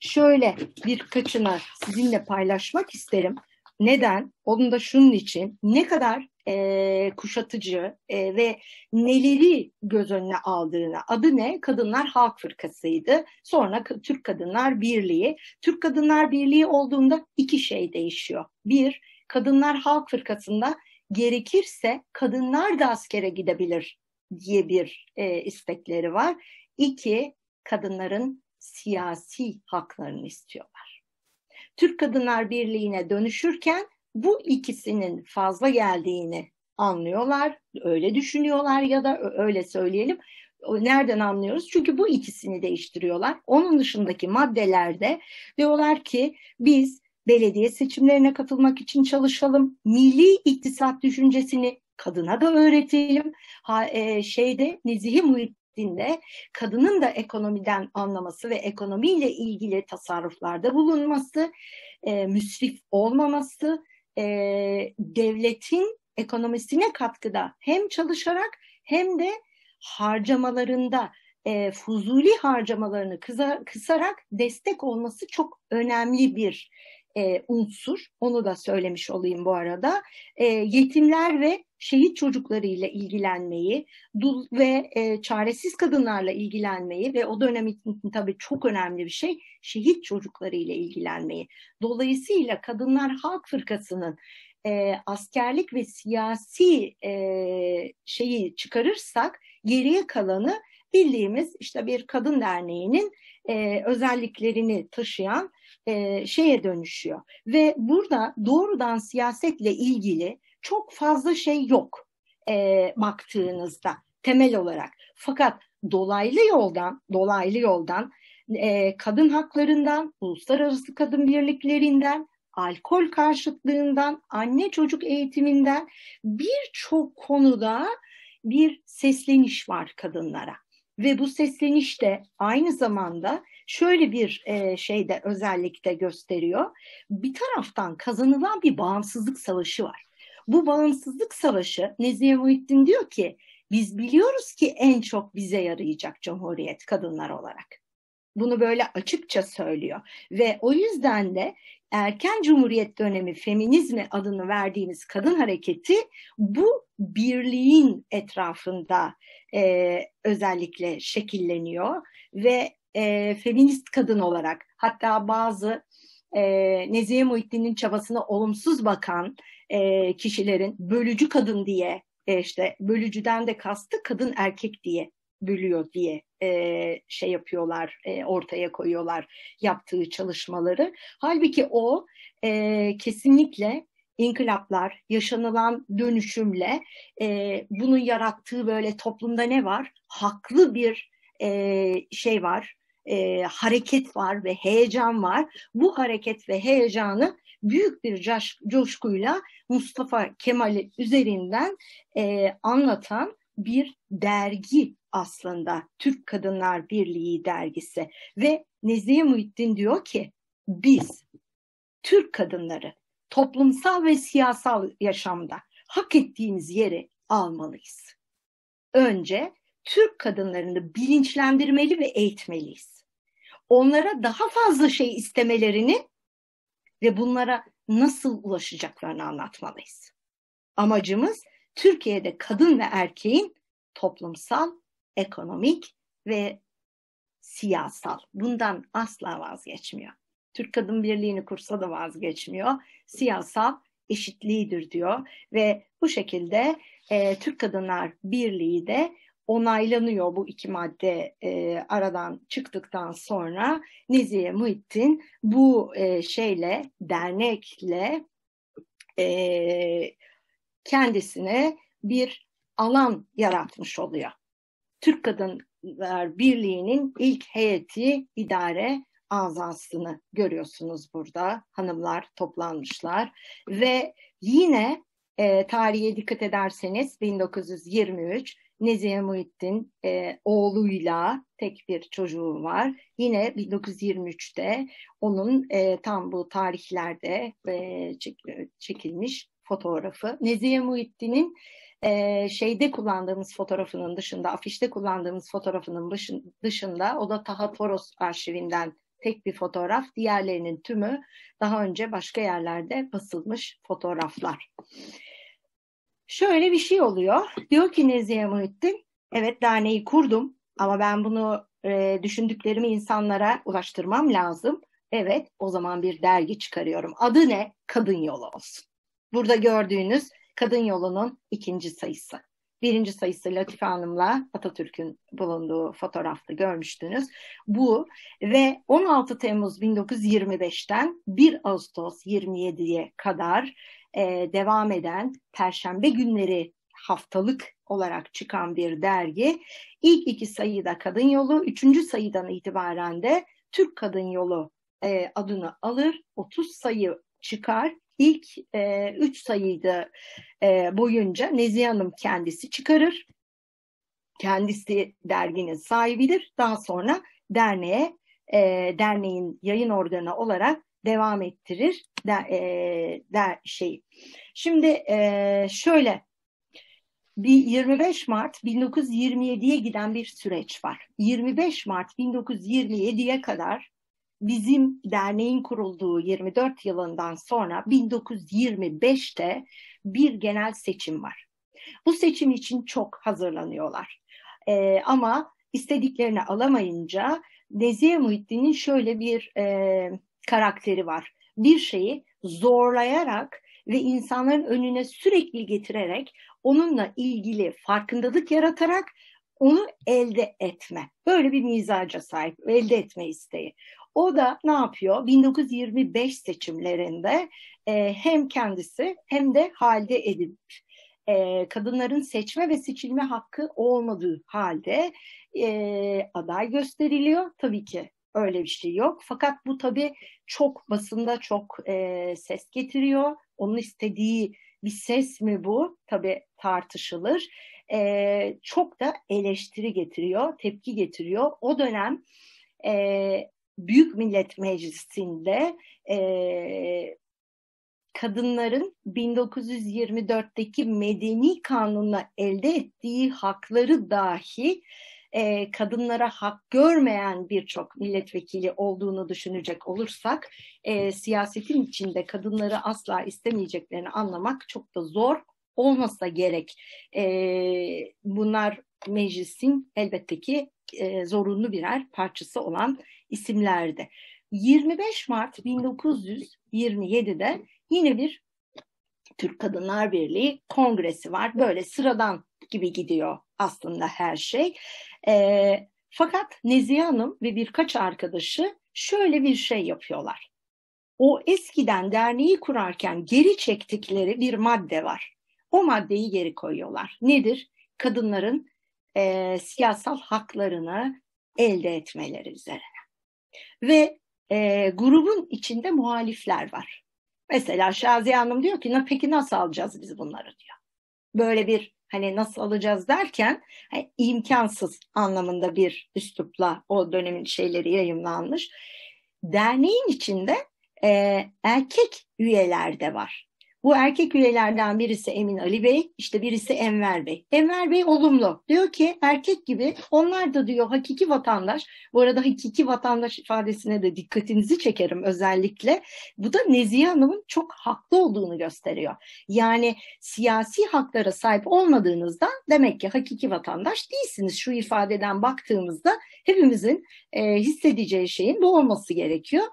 şöyle birkaçına sizinle paylaşmak isterim. Neden? Onun da şunun için ne kadar e, kuşatıcı e, ve neleri göz önüne aldığını. Adı ne? Kadınlar Halk Fırkası'ydı. Sonra Türk Kadınlar Birliği. Türk Kadınlar Birliği olduğunda iki şey değişiyor. Bir, Kadınlar Halk Fırkası'nda gerekirse kadınlar da askere gidebilir diye bir e, istekleri var. İki, kadınların siyasi haklarını istiyorlar. Türk Kadınlar Birliği'ne dönüşürken bu ikisinin fazla geldiğini anlıyorlar, öyle düşünüyorlar ya da öyle söyleyelim. Nereden anlıyoruz? Çünkü bu ikisini değiştiriyorlar. Onun dışındaki maddelerde diyorlar ki biz belediye seçimlerine katılmak için çalışalım. Milli iktisat düşüncesini kadına da öğretelim. Ha, e, şeyde Nezihi Muhittin'de kadının da ekonomiden anlaması ve ekonomiyle ilgili tasarruflarda bulunması, e, müsrif olmaması, e, devletin ekonomisine katkıda hem çalışarak hem de harcamalarında e, fuzuli harcamalarını kıza, kısarak destek olması çok önemli bir e, unsur. Onu da söylemiş olayım bu arada. E, yetimler ve şehit çocuklarıyla ilgilenmeyi dul ve e, çaresiz kadınlarla ilgilenmeyi ve o dönem için tabii çok önemli bir şey şehit çocuklarıyla ilgilenmeyi. Dolayısıyla Kadınlar Halk Fırkası'nın e, askerlik ve siyasi e, şeyi çıkarırsak geriye kalanı bildiğimiz işte bir kadın derneğinin e, özelliklerini taşıyan e, şeye dönüşüyor. Ve burada doğrudan siyasetle ilgili çok fazla şey yok e, baktığınızda temel olarak. Fakat dolaylı yoldan, dolaylı yoldan e, kadın haklarından, uluslararası kadın birliklerinden, alkol karşıtlığından, anne çocuk eğitiminden birçok konuda bir sesleniş var kadınlara. Ve bu sesleniş de aynı zamanda şöyle bir e, şeyde özellikle gösteriyor. Bir taraftan kazanılan bir bağımsızlık savaşı var bu bağımsızlık savaşı Nezihe Muhittin diyor ki biz biliyoruz ki en çok bize yarayacak Cumhuriyet kadınlar olarak. Bunu böyle açıkça söylüyor ve o yüzden de erken cumhuriyet dönemi feminizmi adını verdiğimiz kadın hareketi bu birliğin etrafında e, özellikle şekilleniyor ve e, feminist kadın olarak hatta bazı e, Nezihe Muhittin'in çabasına olumsuz bakan e, kişilerin bölücü kadın diye e, işte bölücüden de kastı kadın erkek diye bölüyor diye e, şey yapıyorlar e, ortaya koyuyorlar yaptığı çalışmaları. Halbuki o e, kesinlikle inkılaplar, yaşanılan dönüşümle e, bunun yarattığı böyle toplumda ne var? Haklı bir e, şey var, e, hareket var ve heyecan var. Bu hareket ve heyecanı büyük bir coşkuyla Mustafa Kemal'i üzerinden e, anlatan bir dergi aslında Türk Kadınlar Birliği dergisi ve Nezihe Muhittin diyor ki biz Türk kadınları toplumsal ve siyasal yaşamda hak ettiğimiz yeri almalıyız. Önce Türk kadınlarını bilinçlendirmeli ve eğitmeliyiz. Onlara daha fazla şey istemelerini ve bunlara nasıl ulaşacaklarını anlatmalıyız. Amacımız Türkiye'de kadın ve erkeğin toplumsal, ekonomik ve siyasal. Bundan asla vazgeçmiyor. Türk Kadın Birliği'ni kursa da vazgeçmiyor. Siyasal eşitliğidir diyor ve bu şekilde e, Türk Kadınlar Birliği de onaylanıyor bu iki madde e, aradan çıktıktan sonra Nezihe Muhittin bu e, şeyle dernekle e, kendisine bir alan yaratmış oluyor. Türk Kadınlar Birliği'nin ilk heyeti idare azasını görüyorsunuz burada. Hanımlar toplanmışlar ve yine e, tarihe dikkat ederseniz 1923 Nezihe Muhittin e, oğluyla tek bir çocuğu var. Yine 1923'te onun e, tam bu tarihlerde e, çekilmiş fotoğrafı. Nezihe Muhittin'in e, şeyde kullandığımız fotoğrafının dışında, afişte kullandığımız fotoğrafının dışında o da Taha Toros arşivinden tek bir fotoğraf. Diğerlerinin tümü daha önce başka yerlerde basılmış fotoğraflar. Şöyle bir şey oluyor. Diyor ki Nezihe Muhittin, evet derneği kurdum ama ben bunu e, düşündüklerimi insanlara ulaştırmam lazım. Evet o zaman bir dergi çıkarıyorum. Adı ne? Kadın Yolu olsun. Burada gördüğünüz Kadın Yolu'nun ikinci sayısı. Birinci sayısı Latife Hanım'la Atatürk'ün bulunduğu fotoğrafta görmüştünüz. Bu ve 16 Temmuz 1925'ten 1 Ağustos 27'ye kadar e, devam eden Perşembe günleri haftalık olarak çıkan bir dergi. İlk iki sayıda Kadın Yolu, üçüncü sayıdan itibaren de Türk Kadın Yolu e, adını alır. 30 sayı çıkar. İlk e, üç sayıydı e, boyunca Nezihe Hanım kendisi çıkarır. Kendisi derginin sahibidir. Daha sonra derneğe, e, derneğin yayın organı olarak devam ettirir der, e, der şeyi. Şimdi e, şöyle bir 25 Mart 1927'ye giden bir süreç var. 25 Mart 1927'ye kadar bizim derneğin kurulduğu 24 yılından sonra 1925'te bir genel seçim var. Bu seçim için çok hazırlanıyorlar. Ee, ama istediklerini alamayınca Nezihe Muhittin'in şöyle bir e, karakteri var. Bir şeyi zorlayarak ve insanların önüne sürekli getirerek onunla ilgili farkındalık yaratarak onu elde etme. Böyle bir mizaca sahip, elde etme isteği. O da ne yapıyor? 1925 seçimlerinde e, hem kendisi hem de halde edip e, kadınların seçme ve seçilme hakkı olmadığı halde e, aday gösteriliyor. Tabii ki Öyle bir şey yok. Fakat bu tabii çok basında çok e, ses getiriyor. Onun istediği bir ses mi bu? Tabii tartışılır. E, çok da eleştiri getiriyor, tepki getiriyor. O dönem e, Büyük Millet Meclisi'nde e, kadınların 1924'teki medeni kanunla elde ettiği hakları dahi e, kadınlara hak görmeyen birçok milletvekili olduğunu düşünecek olursak e, siyasetin içinde kadınları asla istemeyeceklerini anlamak çok da zor olmasa gerek. E, bunlar meclisin elbette ki e, zorunlu birer parçası olan isimlerdi. 25 Mart 1927'de yine bir Türk Kadınlar Birliği kongresi var. Böyle sıradan gibi gidiyor aslında her şey. E, fakat Nezihe Hanım ve birkaç arkadaşı şöyle bir şey yapıyorlar. O eskiden derneği kurarken geri çektikleri bir madde var. O maddeyi geri koyuyorlar. Nedir? Kadınların e, siyasal haklarını elde etmeleri üzerine. Ve e, grubun içinde muhalifler var. Mesela Şaziye Hanım diyor ki peki nasıl alacağız biz bunları diyor. Böyle bir hani nasıl alacağız derken hani imkansız anlamında bir üslupla o dönemin şeyleri yayımlanmış. Derneğin içinde e, erkek üyeler de var. Bu erkek üyelerden birisi Emin Ali Bey, işte birisi Enver Bey. Enver Bey olumlu. Diyor ki erkek gibi onlar da diyor hakiki vatandaş. Bu arada hakiki vatandaş ifadesine de dikkatinizi çekerim özellikle. Bu da Nezihe Hanım'ın çok haklı olduğunu gösteriyor. Yani siyasi haklara sahip olmadığınızda demek ki hakiki vatandaş değilsiniz. Şu ifadeden baktığımızda hepimizin e, hissedeceği şeyin bu olması gerekiyor.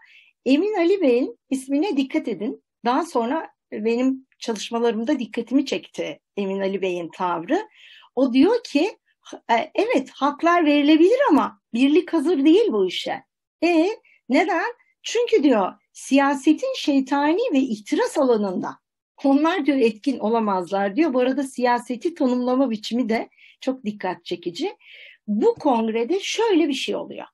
Emin Ali Bey'in ismine dikkat edin. Daha sonra benim çalışmalarımda dikkatimi çekti Emin Ali Bey'in tavrı. O diyor ki e, evet haklar verilebilir ama birlik hazır değil bu işe. E neden? Çünkü diyor siyasetin şeytani ve ihtiras alanında onlar diyor etkin olamazlar diyor. Bu arada siyaseti tanımlama biçimi de çok dikkat çekici. Bu kongrede şöyle bir şey oluyor.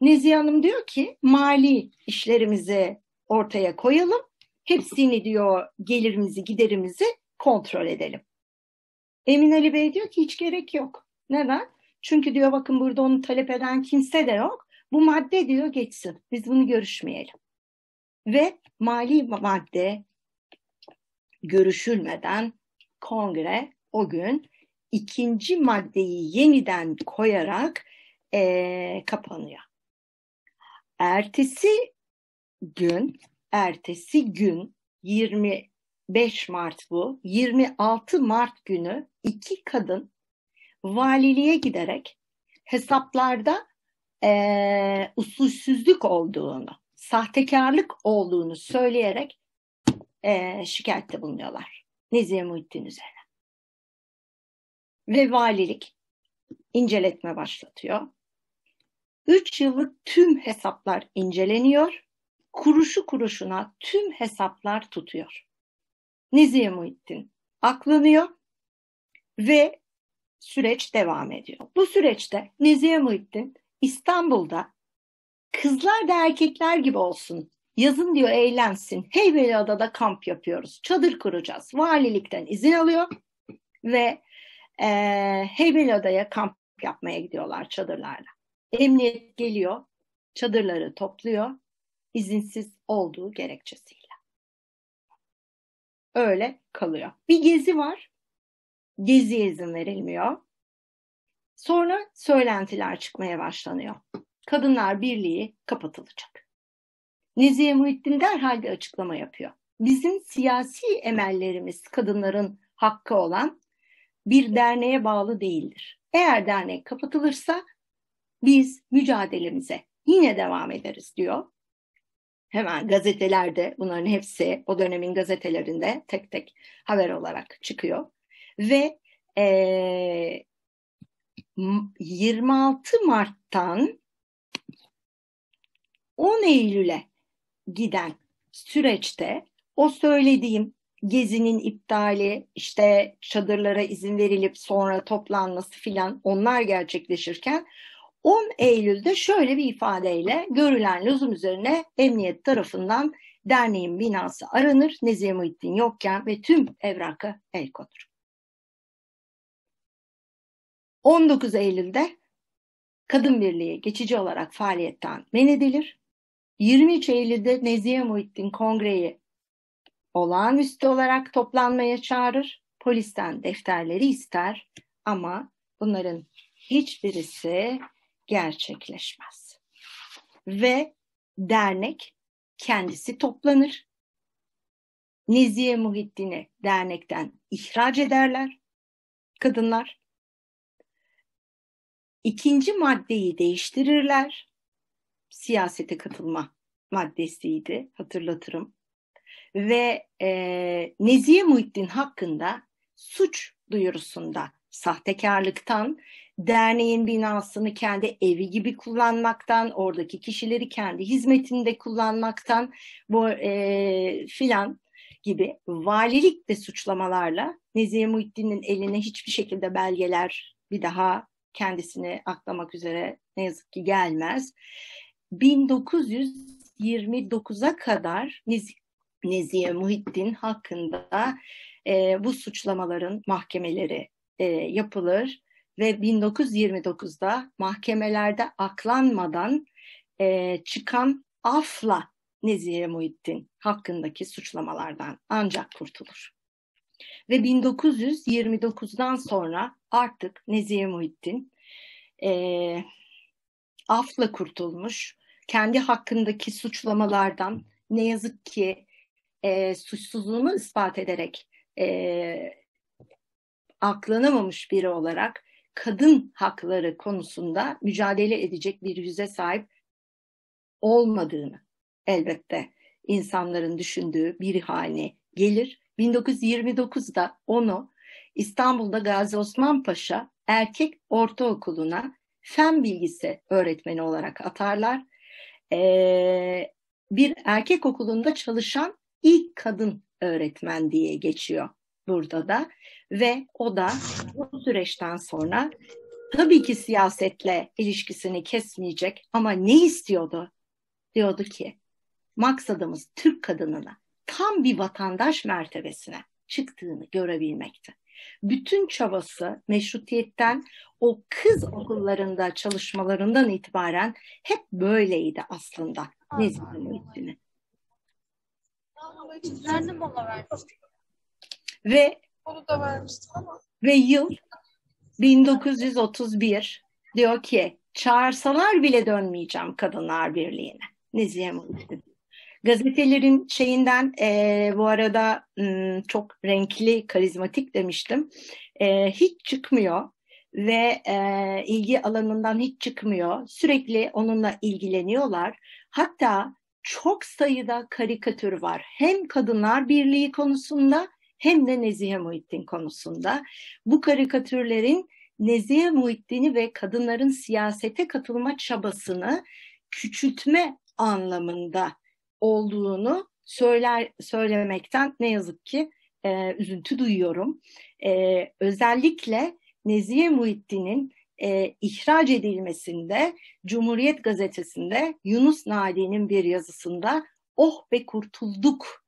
Nezihe Hanım diyor ki mali işlerimizi ortaya koyalım Hepsini diyor gelirimizi giderimizi kontrol edelim. Emin Ali Bey diyor ki hiç gerek yok. Neden? Çünkü diyor bakın burada onu talep eden kimse de yok. Bu madde diyor geçsin. Biz bunu görüşmeyelim. Ve mali madde görüşülmeden kongre o gün ikinci maddeyi yeniden koyarak e, kapanıyor. Ertesi gün ertesi gün 25 Mart bu 26 Mart günü iki kadın valiliğe giderek hesaplarda e, usulsüzlük olduğunu, sahtekarlık olduğunu söyleyerek e, şikayette bulunuyorlar. Nezihe Muhittin üzerine. Ve valilik inceletme başlatıyor. Üç yıllık tüm hesaplar inceleniyor kuruşu kuruşuna tüm hesaplar tutuyor. Niziye Muhittin aklanıyor ve süreç devam ediyor. Bu süreçte Nezihe Muhittin İstanbul'da kızlar da erkekler gibi olsun. Yazın diyor eğlensin. Heybeliada'da kamp yapıyoruz. Çadır kuracağız. Valilikten izin alıyor ve e, Heybeliada'ya kamp yapmaya gidiyorlar çadırlarla. Emniyet geliyor, çadırları topluyor izinsiz olduğu gerekçesiyle. Öyle kalıyor. Bir gezi var. Geziye izin verilmiyor. Sonra söylentiler çıkmaya başlanıyor. Kadınlar Birliği kapatılacak. Nezihe Muhittin derhal bir açıklama yapıyor. Bizim siyasi emellerimiz kadınların hakkı olan bir derneğe bağlı değildir. Eğer dernek kapatılırsa biz mücadelemize yine devam ederiz diyor hemen gazetelerde bunların hepsi o dönemin gazetelerinde tek tek haber olarak çıkıyor. Ve e, 26 Mart'tan 10 Eylül'e giden süreçte o söylediğim gezinin iptali, işte çadırlara izin verilip sonra toplanması filan onlar gerçekleşirken 10 Eylül'de şöyle bir ifadeyle görülen lüzum üzerine emniyet tarafından derneğin binası aranır, Nezih Muhittin yokken ve tüm evrakı el konur. 19 Eylül'de Kadın Birliği geçici olarak faaliyetten men edilir. 23 Eylül'de Nezihe Muhittin Kongre'yi olağanüstü olarak toplanmaya çağırır. Polisten defterleri ister ama bunların hiçbirisi gerçekleşmez. Ve dernek kendisi toplanır. Neziye Muhittin'i dernekten ihraç ederler kadınlar. İkinci maddeyi değiştirirler. Siyasete katılma maddesiydi hatırlatırım. Ve e, Neziye Muhittin hakkında suç duyurusunda sahtekarlıktan, derneğin binasını kendi evi gibi kullanmaktan, oradaki kişileri kendi hizmetinde kullanmaktan bu e, filan gibi valilik de suçlamalarla Nezihe Muhittin'in eline hiçbir şekilde belgeler bir daha kendisini aklamak üzere ne yazık ki gelmez. 1929'a kadar Nez Nezihe Muhittin hakkında e, bu suçlamaların mahkemeleri e, yapılır ve 1929'da mahkemelerde aklanmadan e, çıkan afla Nezihe Muhittin hakkındaki suçlamalardan ancak kurtulur. Ve 1929'dan sonra artık Nezihe Muhittin e, afla kurtulmuş. Kendi hakkındaki suçlamalardan ne yazık ki e, suçsuzluğunu ispat ederek e, aklanamamış biri olarak kadın hakları konusunda mücadele edecek bir yüze sahip olmadığını elbette insanların düşündüğü bir haline gelir. 1929'da onu İstanbul'da Gazi Osman Paşa Erkek Ortaokulu'na fen bilgisi öğretmeni olarak atarlar. Ee, bir erkek okulunda çalışan ilk kadın öğretmen diye geçiyor burada da ve o da bu süreçten sonra tabii ki siyasetle ilişkisini kesmeyecek ama ne istiyordu? Diyordu ki maksadımız Türk kadınına tam bir vatandaş mertebesine çıktığını görebilmekti. Bütün çabası meşrutiyetten o kız okullarında çalışmalarından itibaren hep böyleydi aslında Nezih'in Muhittin'i. Ben de mola vermiştim. Ve onu da vermiştim ama. Ve yıl 1931 diyor ki çağırsalar bile dönmeyeceğim Kadınlar Birliği'ne. Nezihe Muhittin. Gazetelerin şeyinden e, bu arada m, hmm, çok renkli, karizmatik demiştim. E, hiç çıkmıyor ve e, ilgi alanından hiç çıkmıyor. Sürekli onunla ilgileniyorlar. Hatta çok sayıda karikatür var. Hem Kadınlar Birliği konusunda hem de Nezihe Muhittin konusunda. Bu karikatürlerin Nezihe Muhittin'i ve kadınların siyasete katılma çabasını küçültme anlamında olduğunu söyler söylemekten ne yazık ki e, üzüntü duyuyorum. E, özellikle Nezihe Muhittin'in e, ihraç edilmesinde Cumhuriyet Gazetesi'nde Yunus Nadi'nin bir yazısında oh be kurtulduk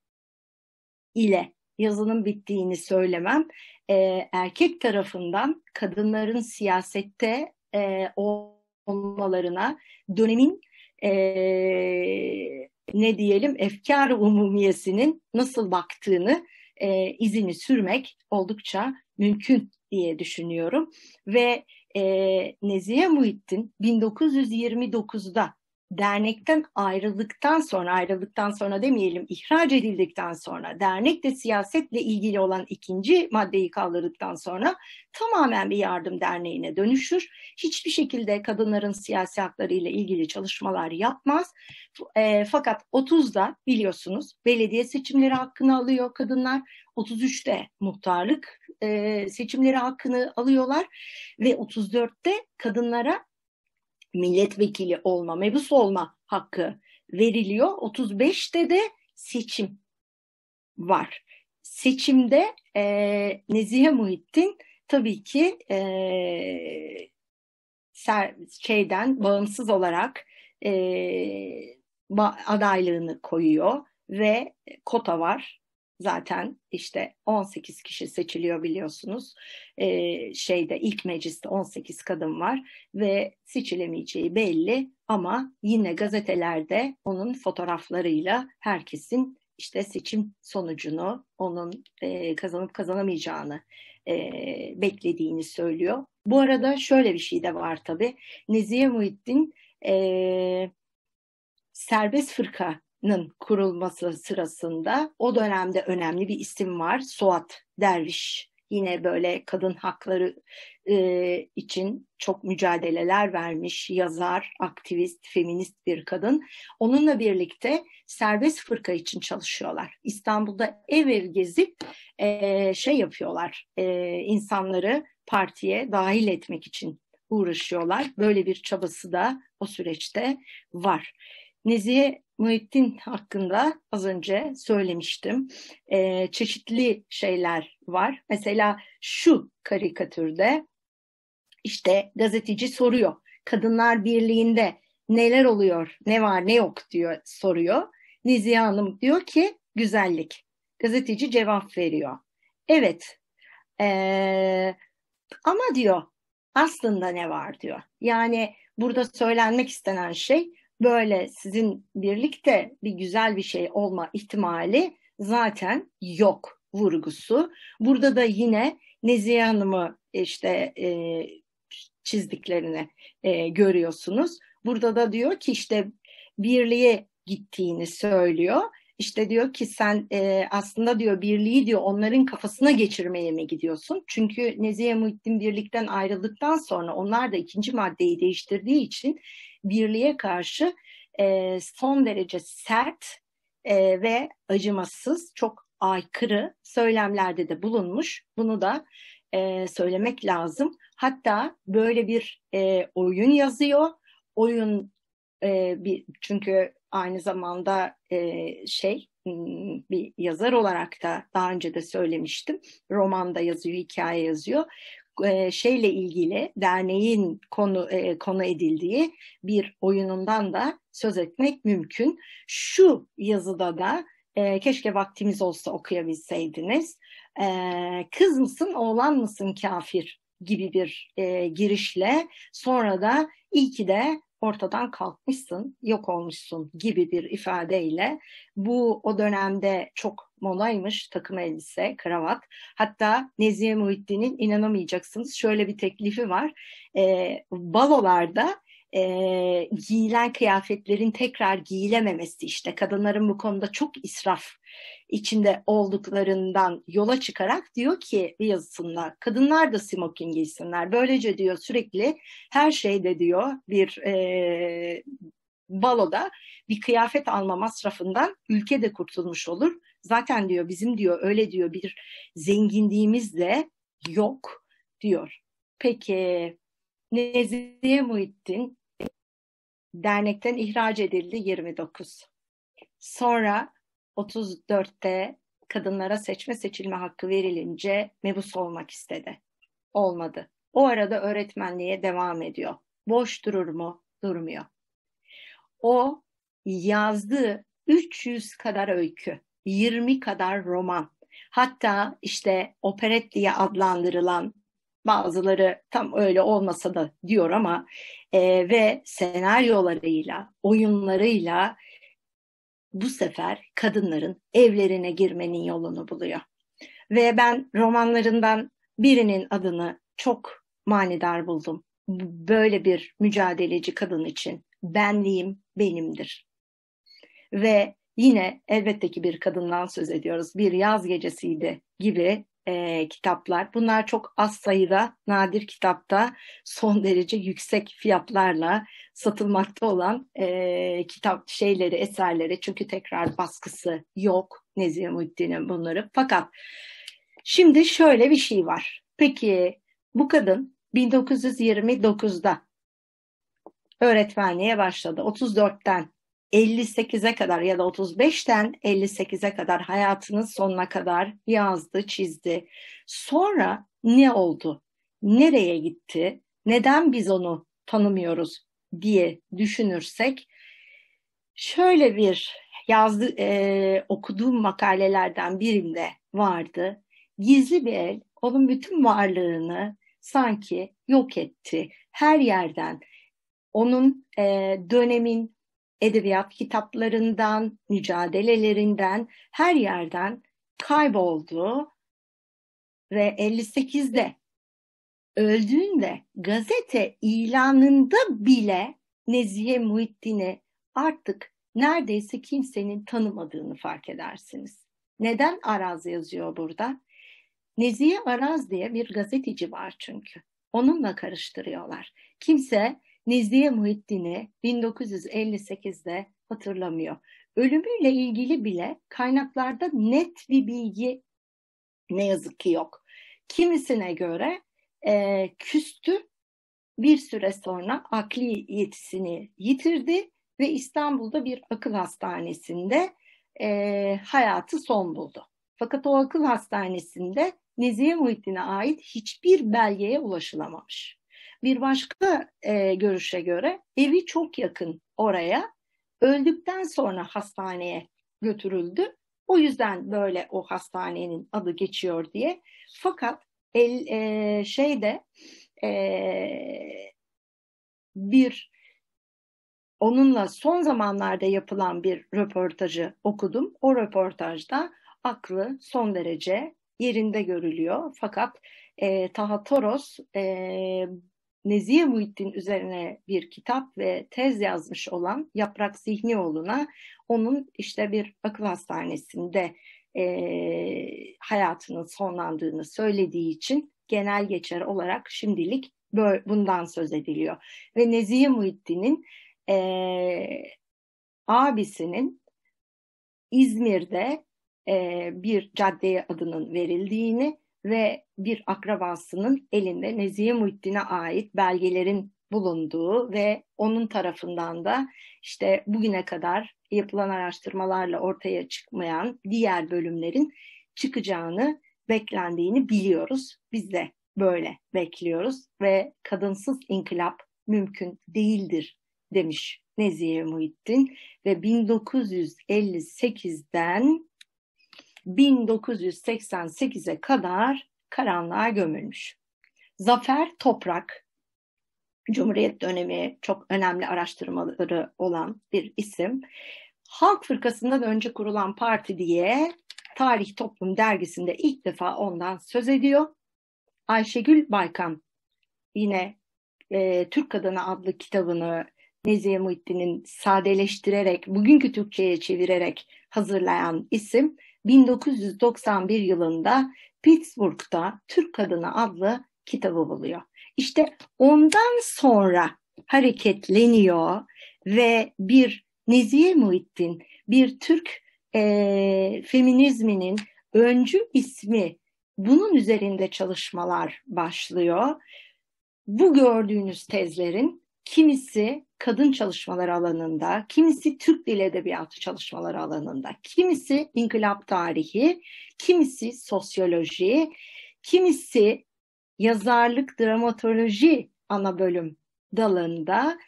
ile yazının bittiğini söylemem e, erkek tarafından kadınların siyasette e, olmalarına dönemin e, ne diyelim efkar umumiyesinin nasıl baktığını e, izini sürmek oldukça mümkün diye düşünüyorum ve e, Nezihe Muhittin 1929'da dernekten ayrıldıktan sonra, ayrıldıktan sonra demeyelim, ihraç edildikten sonra, dernek de siyasetle ilgili olan ikinci maddeyi kaldırdıktan sonra tamamen bir yardım derneğine dönüşür. Hiçbir şekilde kadınların siyasi hakları ile ilgili çalışmalar yapmaz. E, fakat 30'da biliyorsunuz belediye seçimleri hakkını alıyor kadınlar. 33'te muhtarlık e, seçimleri hakkını alıyorlar ve 34'te kadınlara milletvekili olma, mebus olma hakkı veriliyor. 35'te de seçim var. Seçimde e, Nezihe Muhittin tabii ki e, ser, şeyden bağımsız olarak e, adaylığını koyuyor ve kota var zaten işte 18 kişi seçiliyor biliyorsunuz. Ee, şeyde ilk mecliste 18 kadın var ve seçilemeyeceği belli ama yine gazetelerde onun fotoğraflarıyla herkesin işte seçim sonucunu onun e, kazanıp kazanamayacağını e, beklediğini söylüyor. Bu arada şöyle bir şey de var tabii. Nezihe Muhittin e, serbest fırka Nın kurulması sırasında o dönemde önemli bir isim var Suat Derviş yine böyle kadın hakları e, için çok mücadeleler vermiş yazar, aktivist, feminist bir kadın. Onunla birlikte serbest fırka için çalışıyorlar. İstanbul'da ev ev gezip e, şey yapıyorlar, e, insanları partiye dahil etmek için uğraşıyorlar. Böyle bir çabası da o süreçte var. Nezihe Muhittin hakkında az önce söylemiştim. E, çeşitli şeyler var. Mesela şu karikatürde işte gazeteci soruyor. Kadınlar Birliği'nde neler oluyor, ne var ne yok diyor soruyor. Nezihe Hanım diyor ki güzellik. Gazeteci cevap veriyor. Evet ee, ama diyor aslında ne var diyor. Yani burada söylenmek istenen şey böyle sizin birlikte bir güzel bir şey olma ihtimali zaten yok vurgusu. Burada da yine Nezihe Hanım'ı işte e, çizdiklerini e, görüyorsunuz. Burada da diyor ki işte birliğe gittiğini söylüyor. İşte diyor ki sen e, aslında diyor birliği diyor onların kafasına geçirmeye mi gidiyorsun? Çünkü Nezihe Muhittin birlikten ayrıldıktan sonra onlar da ikinci maddeyi değiştirdiği için birliğe karşı e, son derece sert e, ve acımasız, çok aykırı söylemlerde de bulunmuş. Bunu da e, söylemek lazım. Hatta böyle bir e, oyun yazıyor. Oyun e, bir çünkü aynı zamanda e, şey hmm, bir yazar olarak da daha önce de söylemiştim. Romanda yazıyor, hikaye yazıyor şeyle ilgili derneğin konu konu edildiği bir oyunundan da söz etmek mümkün. Şu yazıda da keşke vaktimiz olsa okuyabilseydiniz. kız mısın oğlan mısın kafir gibi bir girişle sonra da iyi ki de ortadan kalkmışsın, yok olmuşsun gibi bir ifadeyle bu o dönemde çok molaymış, takım elbise, kravat. Hatta Nezihe Muhittin'in inanamayacaksınız şöyle bir teklifi var. E, balolarda e, giyilen kıyafetlerin tekrar giyilememesi işte kadınların bu konuda çok israf içinde olduklarından yola çıkarak diyor ki bir yazısında kadınlar da smoking giysinler. Böylece diyor sürekli her şeyde diyor bir e, baloda bir kıyafet alma masrafından ülke de kurtulmuş olur. Zaten diyor bizim diyor öyle diyor bir zenginliğimiz de yok diyor. Peki Nezihe Muhittin dernekten ihraç edildi 29. Sonra 34'te kadınlara seçme seçilme hakkı verilince mebus olmak istedi. Olmadı. O arada öğretmenliğe devam ediyor. Boş durur mu? Durmuyor. O yazdığı 300 kadar öykü 20 kadar roman. Hatta işte operet diye adlandırılan bazıları tam öyle olmasa da diyor ama e, ve senaryolarıyla, oyunlarıyla bu sefer kadınların evlerine girmenin yolunu buluyor. Ve ben romanlarından birinin adını çok manidar buldum. Böyle bir mücadeleci kadın için benliğim benimdir. Ve yine elbette ki bir kadından söz ediyoruz. Bir yaz gecesiydi gibi e, kitaplar. Bunlar çok az sayıda nadir kitapta son derece yüksek fiyatlarla satılmakta olan e, kitap şeyleri, eserleri. Çünkü tekrar baskısı yok Nezih Muhittin'in bunları. Fakat şimdi şöyle bir şey var. Peki bu kadın 1929'da öğretmenliğe başladı. 34'ten 58'e kadar ya da 35'ten 58'e kadar hayatının sonuna kadar yazdı, çizdi. Sonra ne oldu? Nereye gitti? Neden biz onu tanımıyoruz diye düşünürsek şöyle bir yazdı e, okuduğum makalelerden birinde vardı. Gizli bir el onun bütün varlığını sanki yok etti. Her yerden onun e, dönemin edebiyat kitaplarından, mücadelelerinden, her yerden kayboldu ve 58'de öldüğünde gazete ilanında bile Nezihe Muhittin'i artık neredeyse kimsenin tanımadığını fark edersiniz. Neden Araz yazıyor burada? Nezihe Araz diye bir gazeteci var çünkü. Onunla karıştırıyorlar. Kimse Nezdiye Muhiddin'i 1958'de hatırlamıyor. Ölümüyle ilgili bile kaynaklarda net bir bilgi ne yazık ki yok. Kimisine göre e, küstü bir süre sonra akli yetisini yitirdi ve İstanbul'da bir akıl hastanesinde e, hayatı son buldu. Fakat o akıl hastanesinde Nezihe Muhittin'e ait hiçbir belgeye ulaşılamamış. Bir başka e, görüşe göre evi çok yakın oraya. Öldükten sonra hastaneye götürüldü. O yüzden böyle o hastanenin adı geçiyor diye. Fakat el, e, şeyde e, bir onunla son zamanlarda yapılan bir röportajı okudum. O röportajda aklı son derece yerinde görülüyor. Fakat e, Taha Toros e, Nezihe Muhittin üzerine bir kitap ve tez yazmış olan Yaprak Zihnioğlu'na onun işte bir akıl hastanesinde e, hayatının sonlandığını söylediği için genel geçer olarak şimdilik böyle, bundan söz ediliyor. Ve Nezihe Muhittin'in e, abisinin İzmir'de e, bir caddeye adının verildiğini ve bir akrabasının elinde Nezihe Muhittin'e ait belgelerin bulunduğu ve onun tarafından da işte bugüne kadar yapılan araştırmalarla ortaya çıkmayan diğer bölümlerin çıkacağını beklendiğini biliyoruz. Biz de böyle bekliyoruz ve kadınsız inkılap mümkün değildir demiş Nezihe Muhittin ve 1958'den 1988'e kadar karanlığa gömülmüş. Zafer Toprak, Cumhuriyet dönemi çok önemli araştırmaları olan bir isim. Halk Fırkası'ndan önce kurulan parti diye Tarih Toplum dergisinde ilk defa ondan söz ediyor. Ayşegül Baykan yine e, Türk Kadını adlı kitabını Nezihe Muhittin'in sadeleştirerek, bugünkü Türkçe'ye çevirerek hazırlayan isim 1991 yılında Pittsburgh'da Türk Kadını adlı kitabı buluyor. İşte ondan sonra hareketleniyor ve bir Nezihe Muhittin, bir Türk e, feminizminin öncü ismi bunun üzerinde çalışmalar başlıyor. Bu gördüğünüz tezlerin kimisi kadın çalışmaları alanında, kimisi Türk Dili Edebiyatı çalışmaları alanında, kimisi inkılap tarihi, kimisi sosyoloji, kimisi yazarlık, dramatoloji ana bölüm dalında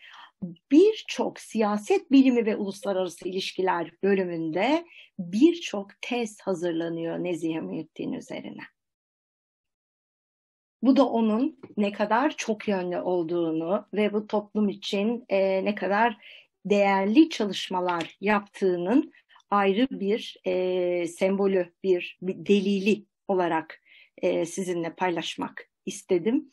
birçok siyaset bilimi ve uluslararası ilişkiler bölümünde birçok tez hazırlanıyor Nezihe Muhittin üzerine. Bu da onun ne kadar çok yönlü olduğunu ve bu toplum için e, ne kadar değerli çalışmalar yaptığının ayrı bir e, sembolü, bir, bir delili olarak e, sizinle paylaşmak istedim.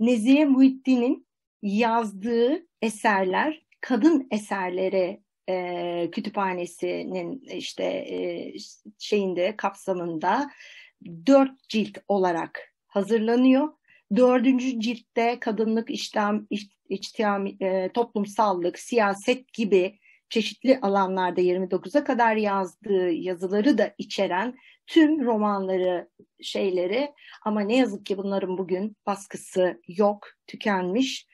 Nezihe Muhittin'in yazdığı eserler kadın eserleri e, kütüphanesinin işte e, şeyinde kapsamında dört cilt olarak hazırlanıyor. Dördüncü ciltte kadınlık, işlem, içtiham, e, toplumsallık, siyaset gibi çeşitli alanlarda 29'a kadar yazdığı yazıları da içeren tüm romanları, şeyleri ama ne yazık ki bunların bugün baskısı yok, tükenmiş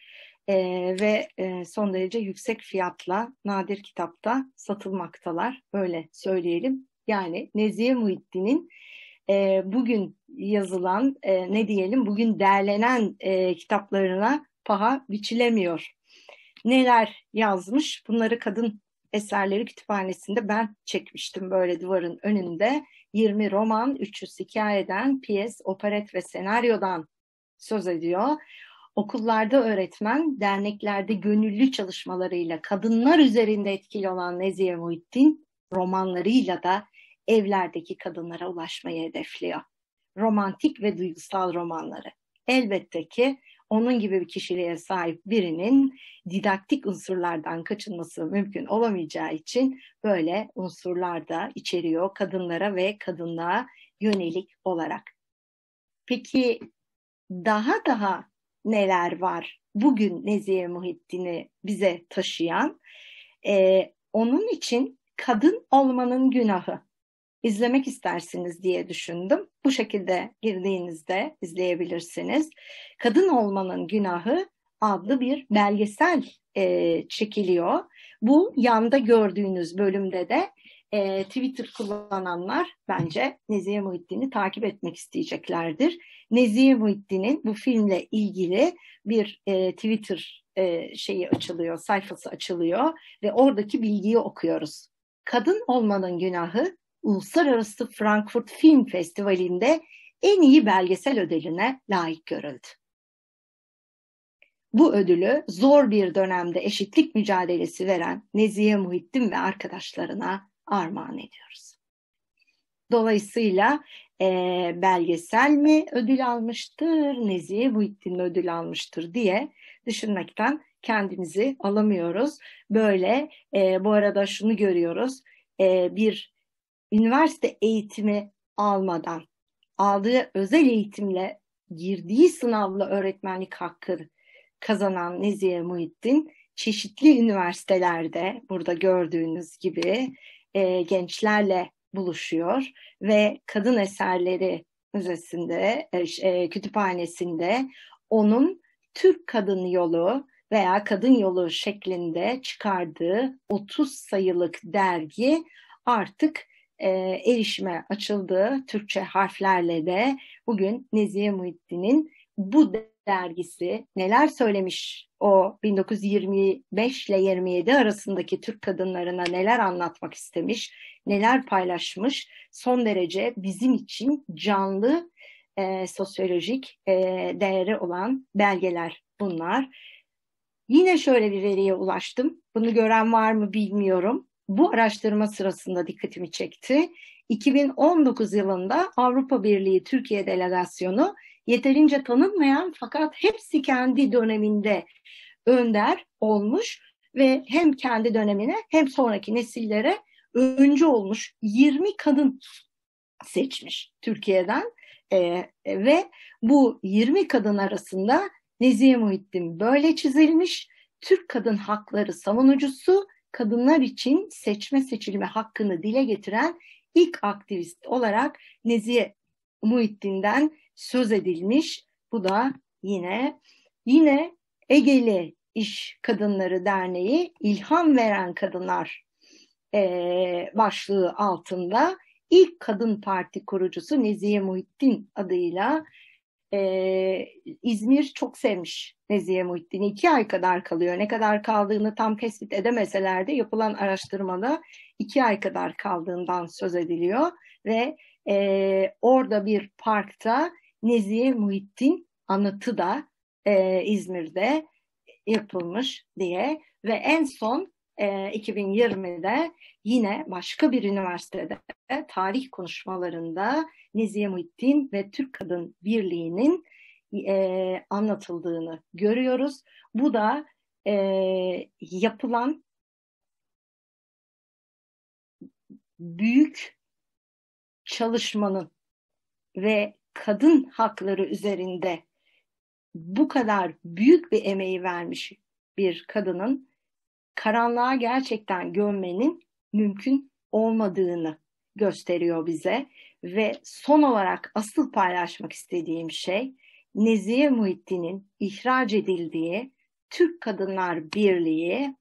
e, ve e, son derece yüksek fiyatla nadir kitapta satılmaktalar. Böyle söyleyelim. Yani Nezihe Muhittin'in e, bugün yazılan e, ne diyelim bugün derlenen e, kitaplarına paha biçilemiyor. Neler yazmış bunları kadın eserleri kütüphanesinde ben çekmiştim böyle duvarın önünde. 20 roman, 300 hikayeden, piyes, operet ve senaryodan söz ediyor. Okullarda öğretmen, derneklerde gönüllü çalışmalarıyla kadınlar üzerinde etkili olan Nezihe Muhittin romanlarıyla da evlerdeki kadınlara ulaşmayı hedefliyor. Romantik ve duygusal romanları. Elbette ki onun gibi bir kişiliğe sahip birinin didaktik unsurlardan kaçınması mümkün olamayacağı için böyle unsurlar da içeriyor kadınlara ve kadınlığa yönelik olarak. Peki daha daha neler var bugün Nezihe Muhittin'i bize taşıyan? Ee, onun için kadın olmanın günahı izlemek istersiniz diye düşündüm. Bu şekilde girdiğinizde izleyebilirsiniz. Kadın Olmanın Günahı adlı bir belgesel e, çekiliyor. Bu yanda gördüğünüz bölümde de e, Twitter kullananlar bence Nezihe Muhittin'i takip etmek isteyeceklerdir. Nezihe Muhittin'in bu filmle ilgili bir e, Twitter e, şeyi açılıyor, sayfası açılıyor ve oradaki bilgiyi okuyoruz. Kadın olmanın günahı Uluslararası Frankfurt Film Festivali'nde en iyi belgesel ödülüne layık görüldü. Bu ödülü zor bir dönemde eşitlik mücadelesi veren Nezihe Muhittin ve arkadaşlarına armağan ediyoruz. Dolayısıyla e, belgesel mi ödül almıştır, Nezihe Muhittin mi ödül almıştır diye düşünmekten kendimizi alamıyoruz. Böyle e, bu arada şunu görüyoruz, e, bir üniversite eğitimi almadan aldığı özel eğitimle girdiği sınavla öğretmenlik hakkı kazanan Nezihe Muhittin çeşitli üniversitelerde burada gördüğünüz gibi e, gençlerle buluşuyor ve Kadın Eserleri Müzesi'nde, e, e kütüphanesinde onun Türk Kadın Yolu veya Kadın Yolu şeklinde çıkardığı 30 sayılık dergi artık e, erişime açıldığı Türkçe harflerle de bugün Nezihe Muhittin'in bu dergisi neler söylemiş o 1925 ile 27 arasındaki Türk kadınlarına neler anlatmak istemiş, neler paylaşmış son derece bizim için canlı e, sosyolojik e, değeri olan belgeler bunlar. Yine şöyle bir veriye ulaştım. Bunu gören var mı bilmiyorum bu araştırma sırasında dikkatimi çekti. 2019 yılında Avrupa Birliği Türkiye delegasyonu yeterince tanınmayan fakat hepsi kendi döneminde önder olmuş ve hem kendi dönemine hem sonraki nesillere öncü olmuş 20 kadın seçmiş Türkiye'den e, ve bu 20 kadın arasında Nezihe Muhittin böyle çizilmiş Türk kadın hakları savunucusu kadınlar için seçme seçilme hakkını dile getiren ilk aktivist olarak Nezihe Muhittin'den söz edilmiş. Bu da yine yine Egeli İş Kadınları Derneği İlham Veren Kadınlar e, başlığı altında ilk kadın parti kurucusu Nezihe Muhittin adıyla e, İzmir çok sevmiş Nezihe Muhittin'i. iki ay kadar kalıyor. Ne kadar kaldığını tam tespit edemeseler de yapılan araştırmada iki ay kadar kaldığından söz ediliyor. Ve e, orada bir parkta Nezihe Muhittin anıtı da e, İzmir'de yapılmış diye ve en son e, ee, 2020'de yine başka bir üniversitede tarih konuşmalarında Nezihe Muhittin ve Türk Kadın Birliği'nin e, anlatıldığını görüyoruz. Bu da e, yapılan büyük çalışmanın ve kadın hakları üzerinde bu kadar büyük bir emeği vermiş bir kadının karanlığa gerçekten gömmenin mümkün olmadığını gösteriyor bize ve son olarak asıl paylaşmak istediğim şey Nezihe Muhittin'in ihraç edildiği Türk Kadınlar Birliği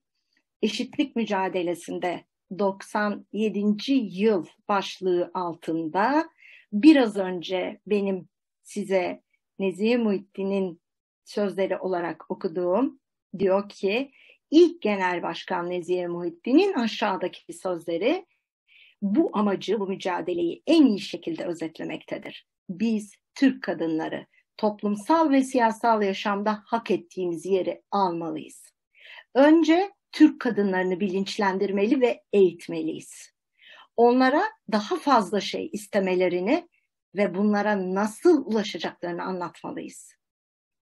eşitlik mücadelesinde 97. yıl başlığı altında biraz önce benim size Nezihe Muhittin'in sözleri olarak okuduğum diyor ki ilk genel başkan Nezihe Muhittin'in aşağıdaki sözleri bu amacı, bu mücadeleyi en iyi şekilde özetlemektedir. Biz Türk kadınları toplumsal ve siyasal yaşamda hak ettiğimiz yeri almalıyız. Önce Türk kadınlarını bilinçlendirmeli ve eğitmeliyiz. Onlara daha fazla şey istemelerini ve bunlara nasıl ulaşacaklarını anlatmalıyız.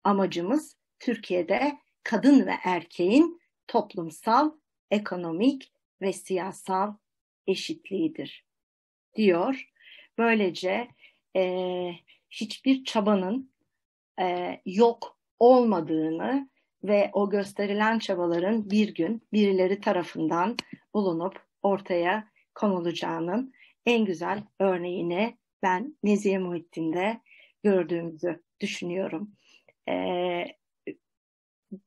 Amacımız Türkiye'de kadın ve erkeğin toplumsal, ekonomik ve siyasal eşitliğidir diyor. Böylece e, hiçbir çabanın e, yok olmadığını ve o gösterilen çabaların bir gün birileri tarafından bulunup ortaya konulacağının en güzel örneğini ben Nezihe Muhittin'de gördüğümüzü düşünüyorum. Ee,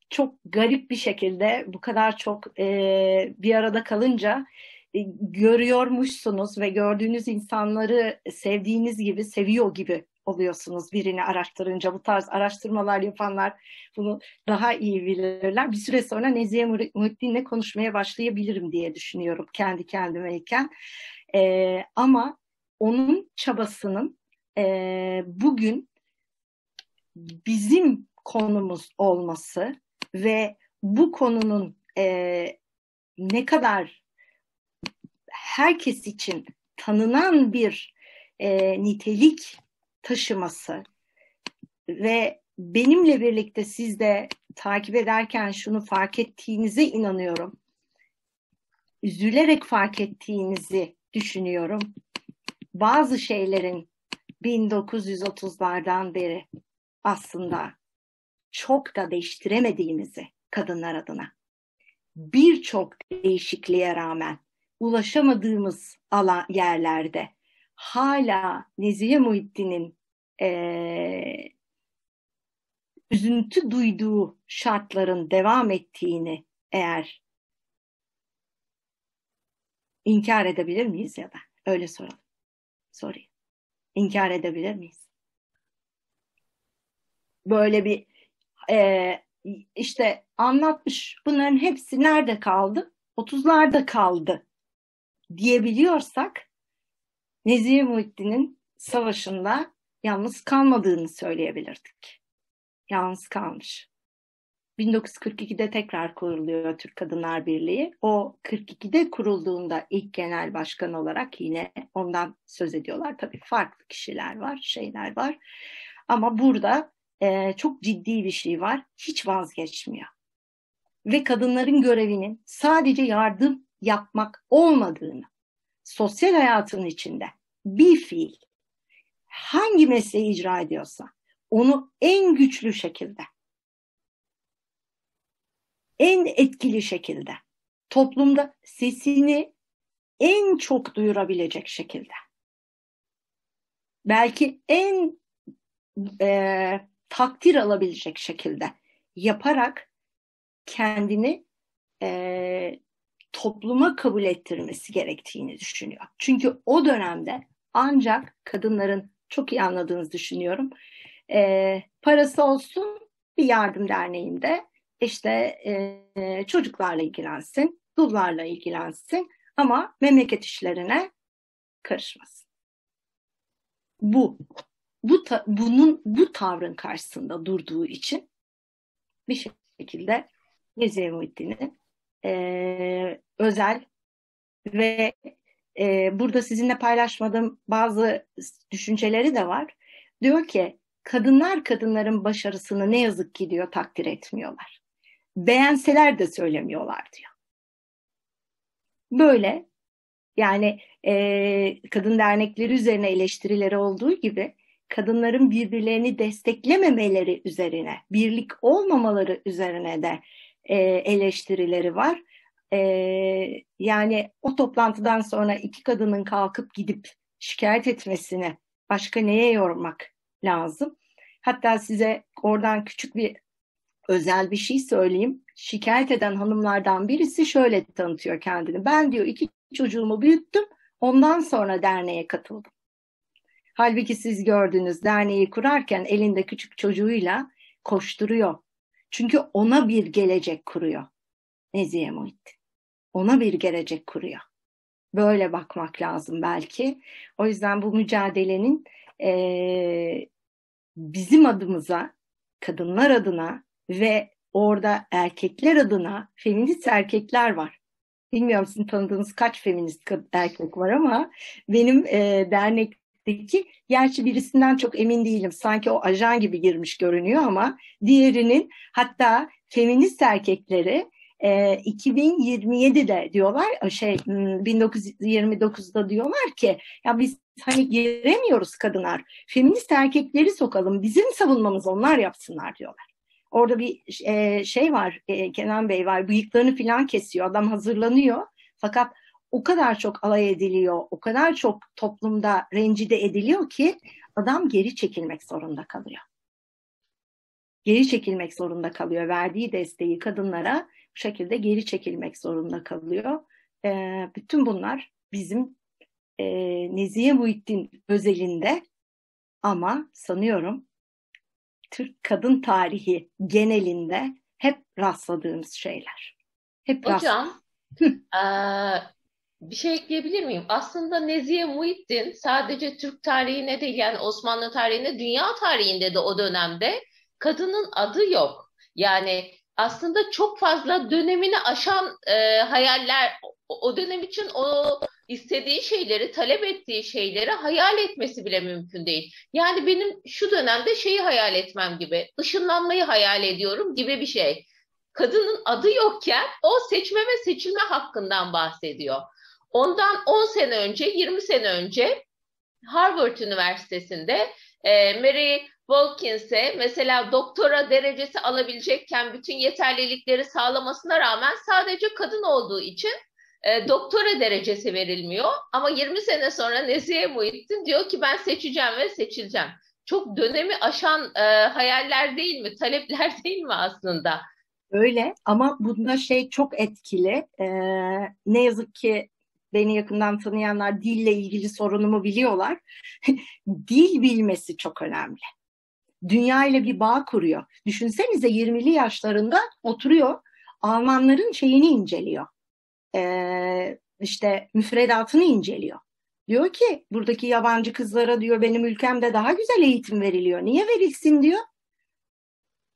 çok garip bir şekilde bu kadar çok e, bir arada kalınca e, görüyormuşsunuz ve gördüğünüz insanları sevdiğiniz gibi seviyor gibi oluyorsunuz birini araştırınca. Bu tarz araştırmalar yapanlar bunu daha iyi bilirler. Bir süre sonra Nezihe Muhittin'le konuşmaya başlayabilirim diye düşünüyorum kendi kendimeyken. E, ama onun çabasının e, bugün bizim konumuz olması ve bu konunun e, ne kadar herkes için tanınan bir e, nitelik taşıması ve benimle birlikte siz de takip ederken şunu fark ettiğinize inanıyorum. Üzülerek fark ettiğinizi düşünüyorum. Bazı şeylerin 1930'lardan beri aslında çok da değiştiremediğimizi kadınlar adına birçok değişikliğe rağmen ulaşamadığımız alan yerlerde hala Nezihe Muhittin'in e, üzüntü duyduğu şartların devam ettiğini eğer inkar edebilir miyiz ya da öyle soralım soruyu. İnkar edebilir miyiz? Böyle bir e, işte anlatmış bunların hepsi nerede kaldı? 30'larda kaldı diyebiliyorsak Nezih Muhittin'in savaşında yalnız kalmadığını söyleyebilirdik. Yalnız kalmış. 1942'de tekrar kuruluyor Türk Kadınlar Birliği. O 42'de kurulduğunda ilk genel başkan olarak yine ondan söz ediyorlar. Tabii farklı kişiler var, şeyler var. Ama burada e, çok ciddi bir şey var. Hiç vazgeçmiyor. Ve kadınların görevinin sadece yardım yapmak olmadığını, sosyal hayatın içinde bir fiil hangi mesleği icra ediyorsa onu en güçlü şekilde, en etkili şekilde, toplumda sesini en çok duyurabilecek şekilde, belki en e, takdir alabilecek şekilde yaparak kendini e, topluma kabul ettirmesi gerektiğini düşünüyor. Çünkü o dönemde ancak kadınların çok iyi anladığınızı düşünüyorum. E, parası olsun bir yardım derneğinde işte e, çocuklarla ilgilensin, dullarla ilgilensin ama memleket işlerine karışmasın. Bu bu ta, bunun bu tavrın karşısında durduğu için bir şekilde Gezi Muhittin'i e, özel ve e, burada sizinle paylaşmadığım bazı düşünceleri de var. Diyor ki kadınlar kadınların başarısını ne yazık ki diyor takdir etmiyorlar. Beğenseler de söylemiyorlar diyor. Böyle yani e, kadın dernekleri üzerine eleştirileri olduğu gibi kadınların birbirlerini desteklememeleri üzerine, birlik olmamaları üzerine de e, eleştirileri var. E, yani o toplantıdan sonra iki kadının kalkıp gidip şikayet etmesini başka neye yormak lazım? Hatta size oradan küçük bir özel bir şey söyleyeyim. Şikayet eden hanımlardan birisi şöyle tanıtıyor kendini. Ben diyor iki çocuğumu büyüttüm. Ondan sonra derneğe katıldım. Halbuki siz gördünüz derneği kurarken elinde küçük çocuğuyla koşturuyor. Çünkü ona bir gelecek kuruyor. Nezihe Muhittin. Ona bir gelecek kuruyor. Böyle bakmak lazım belki. O yüzden bu mücadelenin e, bizim adımıza, kadınlar adına ve orada erkekler adına feminist erkekler var. Bilmiyorum sizin tanıdığınız kaç feminist erkek var ama benim e, dernek Netflix'teki. Gerçi birisinden çok emin değilim. Sanki o ajan gibi girmiş görünüyor ama diğerinin hatta feminist erkekleri e, 2027'de diyorlar şey 1929'da hmm, diyorlar ki ya biz hani giremiyoruz kadınlar. Feminist erkekleri sokalım. Bizim savunmamız onlar yapsınlar diyorlar. Orada bir e, şey var e, Kenan Bey var bıyıklarını falan kesiyor adam hazırlanıyor fakat o kadar çok alay ediliyor, o kadar çok toplumda rencide ediliyor ki adam geri çekilmek zorunda kalıyor. Geri çekilmek zorunda kalıyor. Verdiği desteği kadınlara bu şekilde geri çekilmek zorunda kalıyor. E, bütün bunlar bizim e, Nezihe Muhittin özelinde ama sanıyorum Türk kadın tarihi genelinde hep rastladığımız şeyler. Hep Hocam, rast... Bir şey ekleyebilir miyim? Aslında Nezihe Muhittin sadece Türk tarihine değil yani Osmanlı tarihine, dünya tarihinde de o dönemde kadının adı yok. Yani aslında çok fazla dönemini aşan e, hayaller o dönem için o istediği şeyleri, talep ettiği şeyleri hayal etmesi bile mümkün değil. Yani benim şu dönemde şeyi hayal etmem gibi, ışınlanmayı hayal ediyorum gibi bir şey. Kadının adı yokken o seçme ve seçilme hakkından bahsediyor. Ondan 10 sene önce, 20 sene önce Harvard Üniversitesi'nde e, Mary Wilkins'e mesela doktora derecesi alabilecekken bütün yeterlilikleri sağlamasına rağmen sadece kadın olduğu için e, doktora derecesi verilmiyor. Ama 20 sene sonra Nezihe Muhittin diyor ki ben seçeceğim ve seçileceğim. Çok dönemi aşan e, hayaller değil mi, talepler değil mi aslında? Öyle ama bunda şey çok etkili. Ee, ne yazık ki beni yakından tanıyanlar dille ilgili sorunumu biliyorlar. Dil bilmesi çok önemli. Dünya ile bir bağ kuruyor. Düşünsenize 20'li yaşlarında oturuyor. Almanların şeyini inceliyor. Ee, işte müfredatını inceliyor. Diyor ki buradaki yabancı kızlara diyor benim ülkemde daha güzel eğitim veriliyor. Niye verilsin diyor.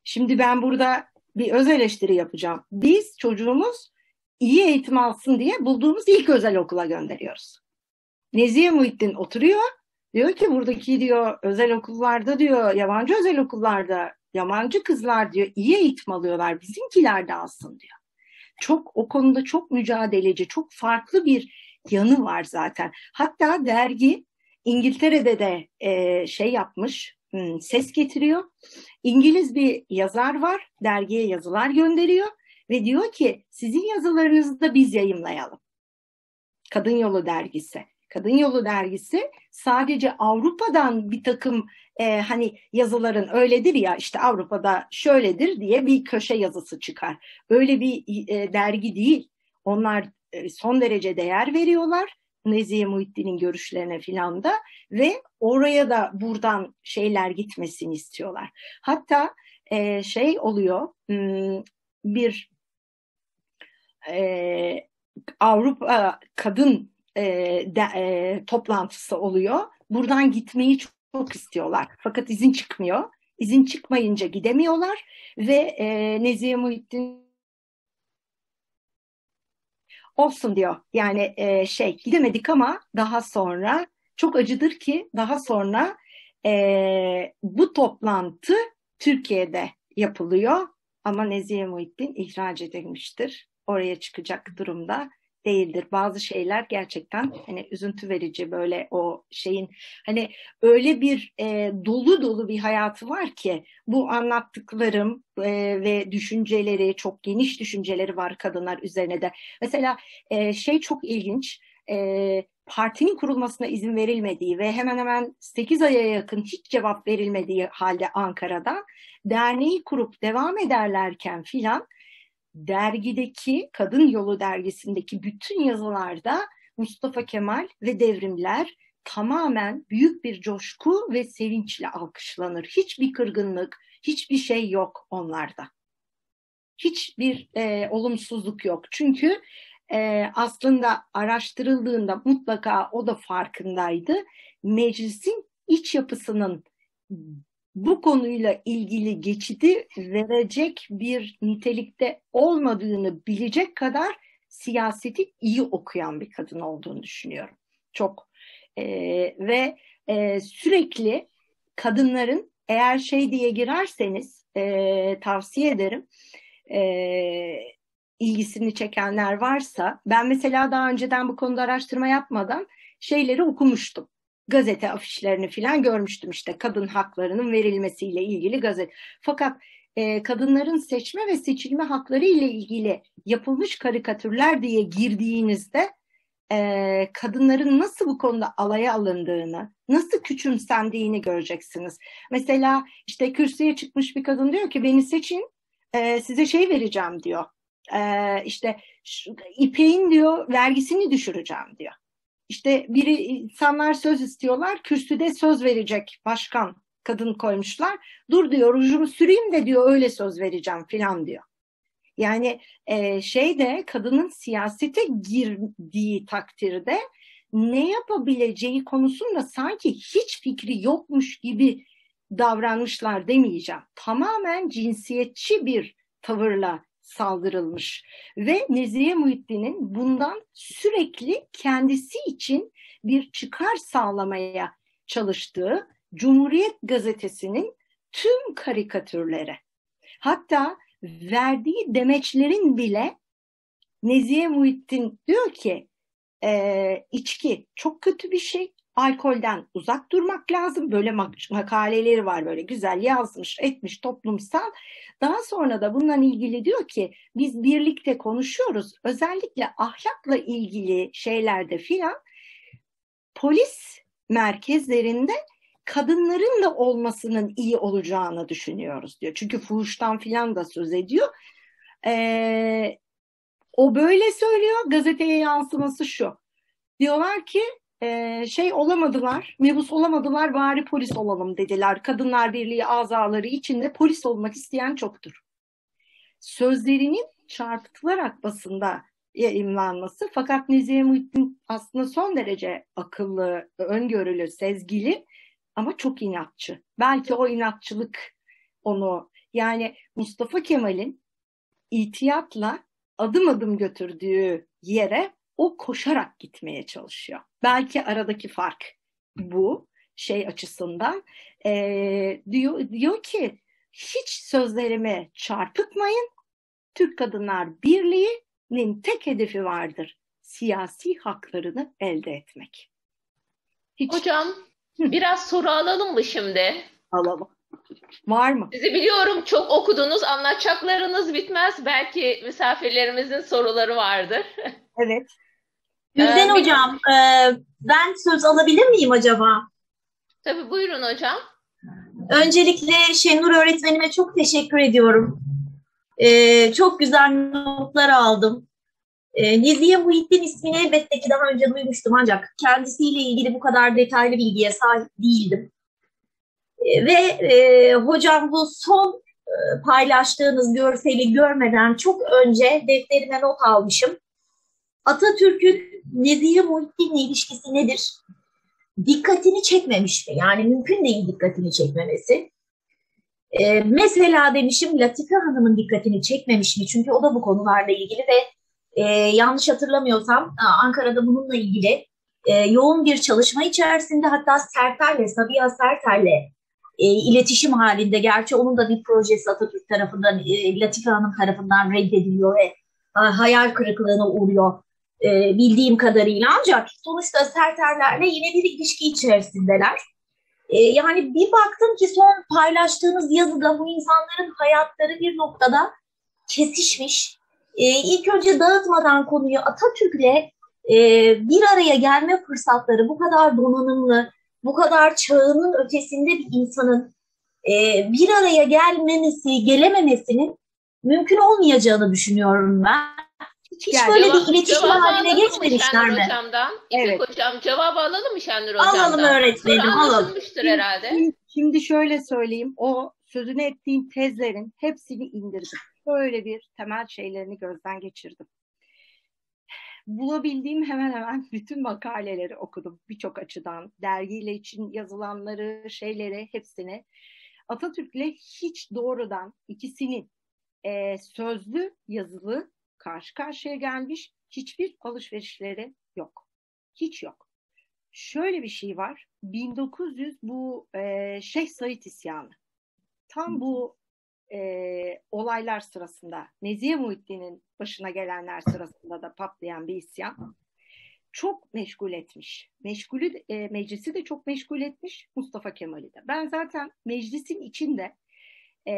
Şimdi ben burada bir öz eleştiri yapacağım. Biz çocuğumuz iyi eğitim alsın diye bulduğumuz ilk özel okula gönderiyoruz. Nezihe Muhittin oturuyor. Diyor ki buradaki diyor özel okullarda diyor yabancı özel okullarda yabancı kızlar diyor iyi eğitim alıyorlar bizimkiler de alsın diyor. Çok o konuda çok mücadeleci, çok farklı bir yanı var zaten. Hatta dergi İngiltere'de de e, şey yapmış, hmm, ses getiriyor. İngiliz bir yazar var, dergiye yazılar gönderiyor ve diyor ki sizin yazılarınızı da biz yayımlayalım. Kadın Yolu dergisi. Kadın Yolu dergisi sadece Avrupa'dan bir takım e, hani yazıların öyledir ya işte Avrupa'da şöyledir diye bir köşe yazısı çıkar. Öyle bir e, dergi değil. Onlar e, son derece değer veriyorlar. Nezihe Muhittin'in görüşlerine filan da ve oraya da buradan şeyler gitmesini istiyorlar. Hatta e, şey oluyor hmm, bir e, Avrupa kadın e, de, e, toplantısı oluyor. Buradan gitmeyi çok, çok istiyorlar. Fakat izin çıkmıyor. İzin çıkmayınca gidemiyorlar ve e, Nezihe Muhittin olsun diyor. Yani e, şey gidemedik ama daha sonra çok acıdır ki daha sonra e, bu toplantı Türkiye'de yapılıyor ama Nezihe Muhittin ihraç edilmiştir oraya çıkacak durumda değildir. Bazı şeyler gerçekten hani üzüntü verici böyle o şeyin hani öyle bir e, dolu dolu bir hayatı var ki bu anlattıklarım e, ve düşünceleri çok geniş düşünceleri var kadınlar üzerine de. Mesela e, şey çok ilginç. E, partinin kurulmasına izin verilmediği ve hemen hemen 8 aya yakın hiç cevap verilmediği halde Ankara'da derneği kurup devam ederlerken filan dergideki Kadın Yolu dergisindeki bütün yazılarda Mustafa Kemal ve devrimler tamamen büyük bir coşku ve sevinçle alkışlanır. Hiçbir kırgınlık, hiçbir şey yok onlarda. Hiçbir e, olumsuzluk yok. Çünkü e, aslında araştırıldığında mutlaka o da farkındaydı. Meclisin iç yapısının bu konuyla ilgili geçidi verecek bir nitelikte olmadığını bilecek kadar siyaseti iyi okuyan bir kadın olduğunu düşünüyorum. Çok e, ve e, sürekli kadınların eğer şey diye girerseniz e, tavsiye ederim e, ilgisini çekenler varsa ben mesela daha önceden bu konuda araştırma yapmadan şeyleri okumuştum gazete afişlerini falan görmüştüm işte kadın haklarının verilmesiyle ilgili gazete. Fakat e, kadınların seçme ve seçilme hakları ile ilgili yapılmış karikatürler diye girdiğinizde e, kadınların nasıl bu konuda alaya alındığını, nasıl küçümsendiğini göreceksiniz. Mesela işte kürsüye çıkmış bir kadın diyor ki beni seçin e, size şey vereceğim diyor. E, işte şu, ipeğin diyor vergisini düşüreceğim diyor. İşte biri insanlar söz istiyorlar. Kürsüde söz verecek başkan kadın koymuşlar. Dur diyor rujumu süreyim de diyor öyle söz vereceğim filan diyor. Yani e, şey de kadının siyasete girdiği takdirde ne yapabileceği konusunda sanki hiç fikri yokmuş gibi davranmışlar demeyeceğim. Tamamen cinsiyetçi bir tavırla saldırılmış ve Nezihe Muhittin'in bundan sürekli kendisi için bir çıkar sağlamaya çalıştığı Cumhuriyet Gazetesi'nin tüm karikatürleri hatta verdiği demeçlerin bile Nezihe Muhittin diyor ki e, içki çok kötü bir şey alkolden uzak durmak lazım. Böyle makaleleri var böyle güzel yazmış etmiş toplumsal. Daha sonra da bundan ilgili diyor ki biz birlikte konuşuyoruz. Özellikle ahlakla ilgili şeylerde filan polis merkezlerinde kadınların da olmasının iyi olacağını düşünüyoruz diyor. Çünkü fuhuştan filan da söz ediyor. Ee, o böyle söylüyor gazeteye yansıması şu. Diyorlar ki e, şey olamadılar, mebus olamadılar, bari polis olalım dediler. Kadınlar Birliği azaları içinde polis olmak isteyen çoktur. Sözlerinin çarpıtılarak basında yayımlanması fakat Nezihe Muhittin aslında son derece akıllı, öngörülü, sezgili ama çok inatçı. Belki o inatçılık onu yani Mustafa Kemal'in itiyatla adım adım götürdüğü yere o koşarak gitmeye çalışıyor. Belki aradaki fark bu şey açısından. E, diyor, diyor ki hiç sözlerime çarpıtmayın. Türk Kadınlar Birliği'nin tek hedefi vardır. Siyasi haklarını elde etmek. Hiç... Hocam biraz soru alalım mı şimdi? Alalım. Var mı? Sizi biliyorum çok okudunuz, anlatacaklarınız bitmez. Belki misafirlerimizin soruları vardır. evet. Gülden ee, Hocam, e, ben söz alabilir miyim acaba? Tabii buyurun hocam. Öncelikle Şenur öğretmenime çok teşekkür ediyorum. E, çok güzel notlar aldım. E, Nezihe Muhittin ismini elbette ki daha önce duymuştum ancak kendisiyle ilgili bu kadar detaylı bilgiye sahip değildim. E, ve hocam bu son paylaştığınız görseli görmeden çok önce defterime not almışım. Atatürk'ün Nezire Muhittin'le ilişkisi nedir? Dikkatini çekmemişti. Yani mümkün değil dikkatini çekmemesi. Ee, mesela demişim Latife Hanım'ın dikkatini çekmemiş mi? Çünkü o da bu konularla ilgili ve e, yanlış hatırlamıyorsam Ankara'da bununla ilgili e, yoğun bir çalışma içerisinde hatta Sertel'le, Sabiha Sertel'le e, iletişim halinde. Gerçi onun da bir projesi Atatürk tarafından, e, Latife Hanım tarafından reddediliyor ve e, hayal kırıklığına uğruyor e, bildiğim kadarıyla ancak sonuçta serterlerle yine bir ilişki içerisindeler. E, yani bir baktım ki son paylaştığınız yazıda bu insanların hayatları bir noktada kesişmiş. E, ilk önce dağıtmadan konuyu Atatürk'le e, bir araya gelme fırsatları bu kadar donanımlı, bu kadar çağının ötesinde bir insanın e, bir araya gelmemesi, gelememesinin mümkün olmayacağını düşünüyorum ben hiç yani böyle cevap, bir iletişim haline geçmemişler mi? Hocamdan. evet. hocam cevabı alalım mı Şenur hocamdan? Alalım öğretmenim alalım. Şimdi, herhalde. Şimdi, şimdi şöyle söyleyeyim o sözünü ettiğim tezlerin hepsini indirdim. Böyle bir temel şeylerini gözden geçirdim. Bulabildiğim hemen hemen bütün makaleleri okudum birçok açıdan. Dergiyle için yazılanları, şeyleri hepsini. Atatürk'le hiç doğrudan ikisinin e, sözlü yazılı karşı karşıya gelmiş. Hiçbir alışverişleri yok. Hiç yok. Şöyle bir şey var. 1900 bu e, Şeyh Said isyanı. Tam bu e, olaylar sırasında Nezihe Muhittin'in başına gelenler sırasında da patlayan bir isyan. Çok meşgul etmiş. Meşgulü, e, meclisi de çok meşgul etmiş Mustafa Kemal'i de. Ben zaten meclisin içinde e,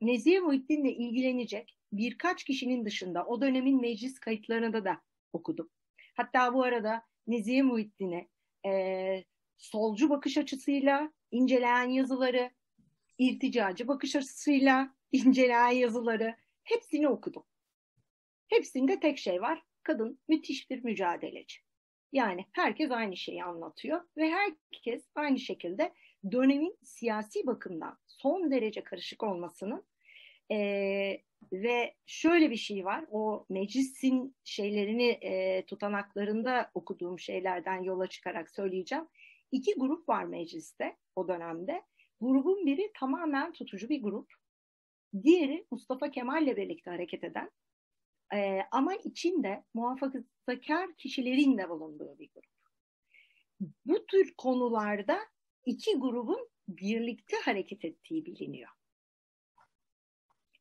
Nezihe Muhittin'le ilgilenecek birkaç kişinin dışında o dönemin meclis kayıtlarında da okudum. Hatta bu arada Nezihe Muhittin'e e, solcu bakış açısıyla inceleyen yazıları, irticacı bakış açısıyla inceleyen yazıları hepsini okudum. Hepsinde tek şey var. Kadın müthiş bir mücadeleci. Yani herkes aynı şeyi anlatıyor ve herkes aynı şekilde dönemin siyasi bakımdan son derece karışık olmasının e, ve şöyle bir şey var, o meclisin şeylerini e, tutanaklarında okuduğum şeylerden yola çıkarak söyleyeceğim. İki grup var mecliste o dönemde. Grubun biri tamamen tutucu bir grup. Diğeri Mustafa Kemal'le birlikte hareket eden e, ama içinde muhafazakar kişilerin de bulunduğu bir grup. Bu tür konularda iki grubun birlikte hareket ettiği biliniyor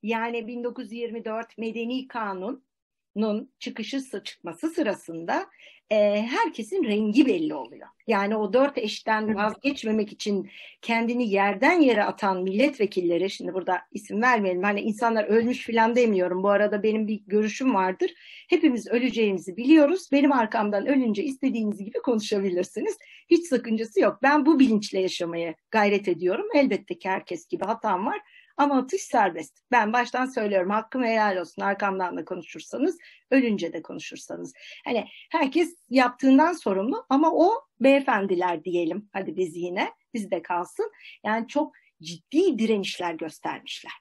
yani 1924 Medeni Kanun'un çıkışı çıkması sırasında e, herkesin rengi belli oluyor. Yani o dört eşten vazgeçmemek için kendini yerden yere atan milletvekilleri, şimdi burada isim vermeyelim, hani insanlar ölmüş filan demiyorum. Bu arada benim bir görüşüm vardır. Hepimiz öleceğimizi biliyoruz. Benim arkamdan ölünce istediğiniz gibi konuşabilirsiniz. Hiç sakıncası yok. Ben bu bilinçle yaşamaya gayret ediyorum. Elbette ki herkes gibi hatam var. Ama atış serbest. Ben baştan söylüyorum hakkım helal olsun arkamdan da konuşursanız ölünce de konuşursanız. Hani herkes yaptığından sorumlu ama o beyefendiler diyelim hadi biz yine bizde kalsın. Yani çok ciddi direnişler göstermişler.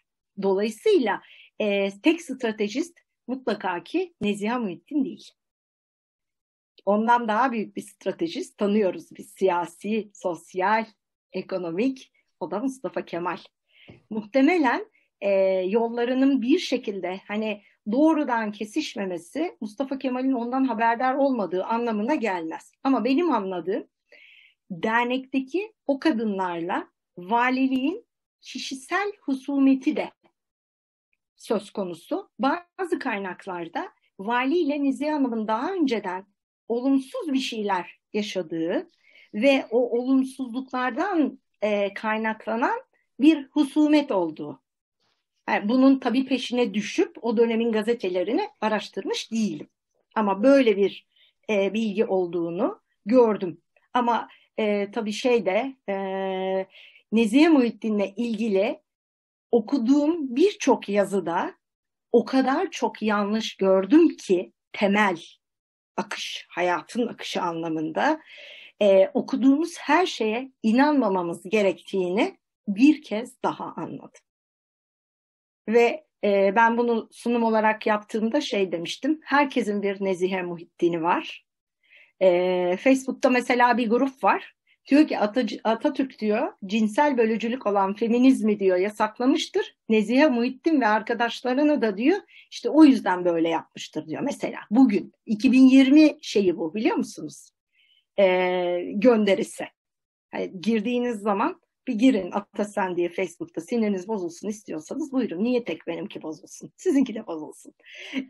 Dolayısıyla e, tek stratejist mutlaka ki Neziha Muhittin değil. Ondan daha büyük bir stratejist tanıyoruz biz siyasi, sosyal, ekonomik. O da Mustafa Kemal muhtemelen e, yollarının bir şekilde hani doğrudan kesişmemesi Mustafa Kemal'in ondan haberdar olmadığı anlamına gelmez. Ama benim anladığım dernekteki o kadınlarla valiliğin kişisel husumeti de söz konusu. Bazı kaynaklarda vali ile Niziye Hanım'ın daha önceden olumsuz bir şeyler yaşadığı ve o olumsuzluklardan e, kaynaklanan bir husumet olduğu. Yani bunun tabii peşine düşüp o dönemin gazetelerini araştırmış değilim. Ama böyle bir e, bilgi olduğunu gördüm. Ama e, tabii de e, Nezihe Muhittin'le ilgili okuduğum birçok yazıda o kadar çok yanlış gördüm ki temel akış, hayatın akışı anlamında e, okuduğumuz her şeye inanmamamız gerektiğini bir kez daha anladım. Ve e, ben bunu sunum olarak yaptığımda şey demiştim. Herkesin bir Nezihe Muhiddin'i var. E, Facebook'ta mesela bir grup var. Diyor ki Atatürk diyor cinsel bölücülük olan feminizmi diyor yasaklamıştır. Nezihe Muhittin ve arkadaşlarına da diyor işte o yüzden böyle yapmıştır diyor. Mesela bugün 2020 şeyi bu biliyor musunuz? Ee, gönderisi. Yani girdiğiniz zaman bir girin Atasen diye Facebook'ta siniriniz bozulsun istiyorsanız buyurun. Niye tek benimki bozulsun? Sizinki de bozulsun.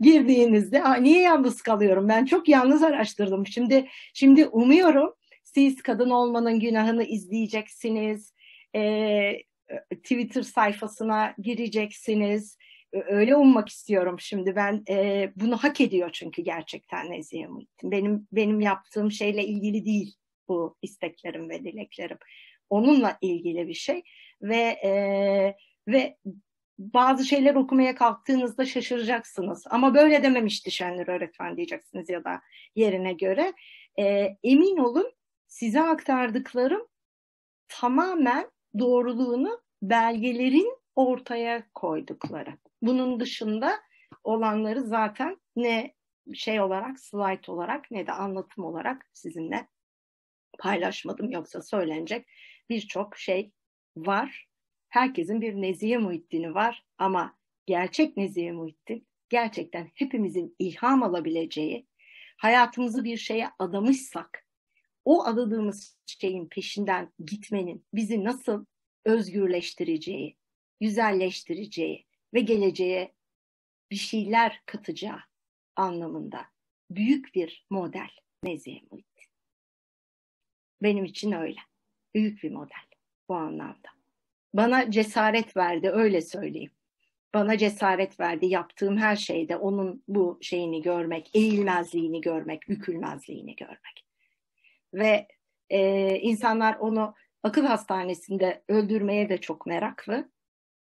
Girdiğinizde niye yalnız kalıyorum? Ben çok yalnız araştırdım. Şimdi şimdi umuyorum siz kadın olmanın günahını izleyeceksiniz. Ee, Twitter sayfasına gireceksiniz. Öyle ummak istiyorum şimdi ben e, bunu hak ediyor çünkü gerçekten Nezihe Muhittin. Benim benim yaptığım şeyle ilgili değil bu isteklerim ve dileklerim onunla ilgili bir şey ve e, ve bazı şeyler okumaya kalktığınızda şaşıracaksınız. Ama böyle dememişti Şenler öğretmen diyeceksiniz ya da yerine göre. E, emin olun size aktardıklarım tamamen doğruluğunu belgelerin ortaya koydukları. Bunun dışında olanları zaten ne şey olarak, slide olarak ne de anlatım olarak sizinle paylaşmadım. Yoksa söylenecek birçok şey var. Herkesin bir Nezihe Muhittin'i var ama gerçek Nezihe Muhittin gerçekten hepimizin ilham alabileceği, hayatımızı bir şeye adamışsak, o adadığımız şeyin peşinden gitmenin bizi nasıl özgürleştireceği, güzelleştireceği ve geleceğe bir şeyler katacağı anlamında büyük bir model Nezihe Muhittin. Benim için öyle büyük bir model bu anlamda. Bana cesaret verdi öyle söyleyeyim. Bana cesaret verdi yaptığım her şeyde onun bu şeyini görmek, eğilmezliğini görmek, bükülmezliğini görmek. Ve e, insanlar onu akıl hastanesinde öldürmeye de çok meraklı.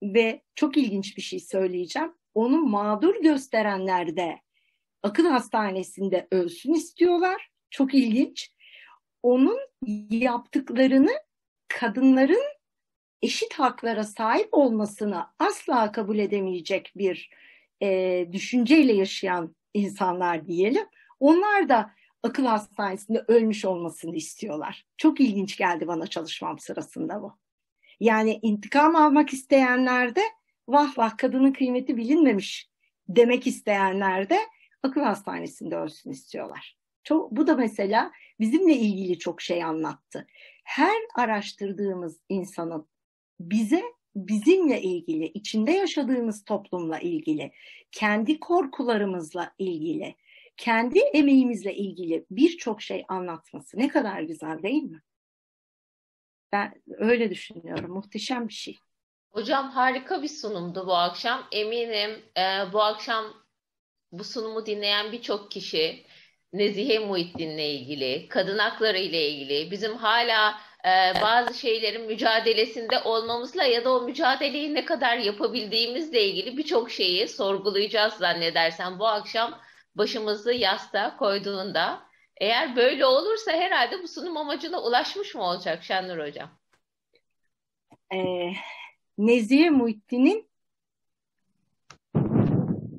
Ve çok ilginç bir şey söyleyeceğim. Onu mağdur gösterenler de akıl hastanesinde ölsün istiyorlar. Çok ilginç onun yaptıklarını kadınların eşit haklara sahip olmasını asla kabul edemeyecek bir e, düşünceyle yaşayan insanlar diyelim. Onlar da akıl hastanesinde ölmüş olmasını istiyorlar. Çok ilginç geldi bana çalışmam sırasında bu. Yani intikam almak isteyenlerde vah vah kadının kıymeti bilinmemiş demek isteyenlerde akıl hastanesinde ölsün istiyorlar. Çok, bu da mesela bizimle ilgili çok şey anlattı. Her araştırdığımız insanın bize bizimle ilgili, içinde yaşadığımız toplumla ilgili, kendi korkularımızla ilgili, kendi emeğimizle ilgili birçok şey anlatması ne kadar güzel değil mi? Ben öyle düşünüyorum. Muhteşem bir şey. Hocam harika bir sunumdu bu akşam. Eminim e, bu akşam bu sunumu dinleyen birçok kişi Nezihe Muhittin'le ilgili, kadın hakları ile ilgili bizim hala e, bazı şeylerin mücadelesinde olmamızla ya da o mücadeleyi ne kadar yapabildiğimizle ilgili birçok şeyi sorgulayacağız zannedersen bu akşam başımızı yasta koyduğunda. Eğer böyle olursa herhalde bu sunum amacına ulaşmış mı olacak Şenur Hocam? Ee, Nezihe Muhittin'in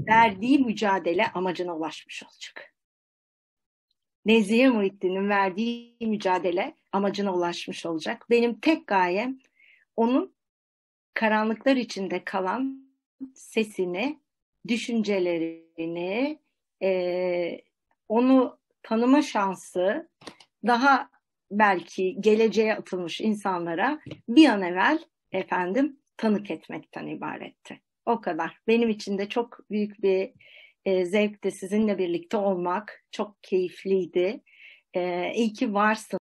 verdiği mücadele amacına ulaşmış olacak. Nezihe Muhittin'in verdiği mücadele amacına ulaşmış olacak. Benim tek gayem onun karanlıklar içinde kalan sesini, düşüncelerini, e, onu tanıma şansı daha belki geleceğe atılmış insanlara bir an evvel efendim tanık etmekten ibaretti. O kadar. Benim için de çok büyük bir e, zevkti sizinle birlikte olmak. Çok keyifliydi. E, iyi ki varsın.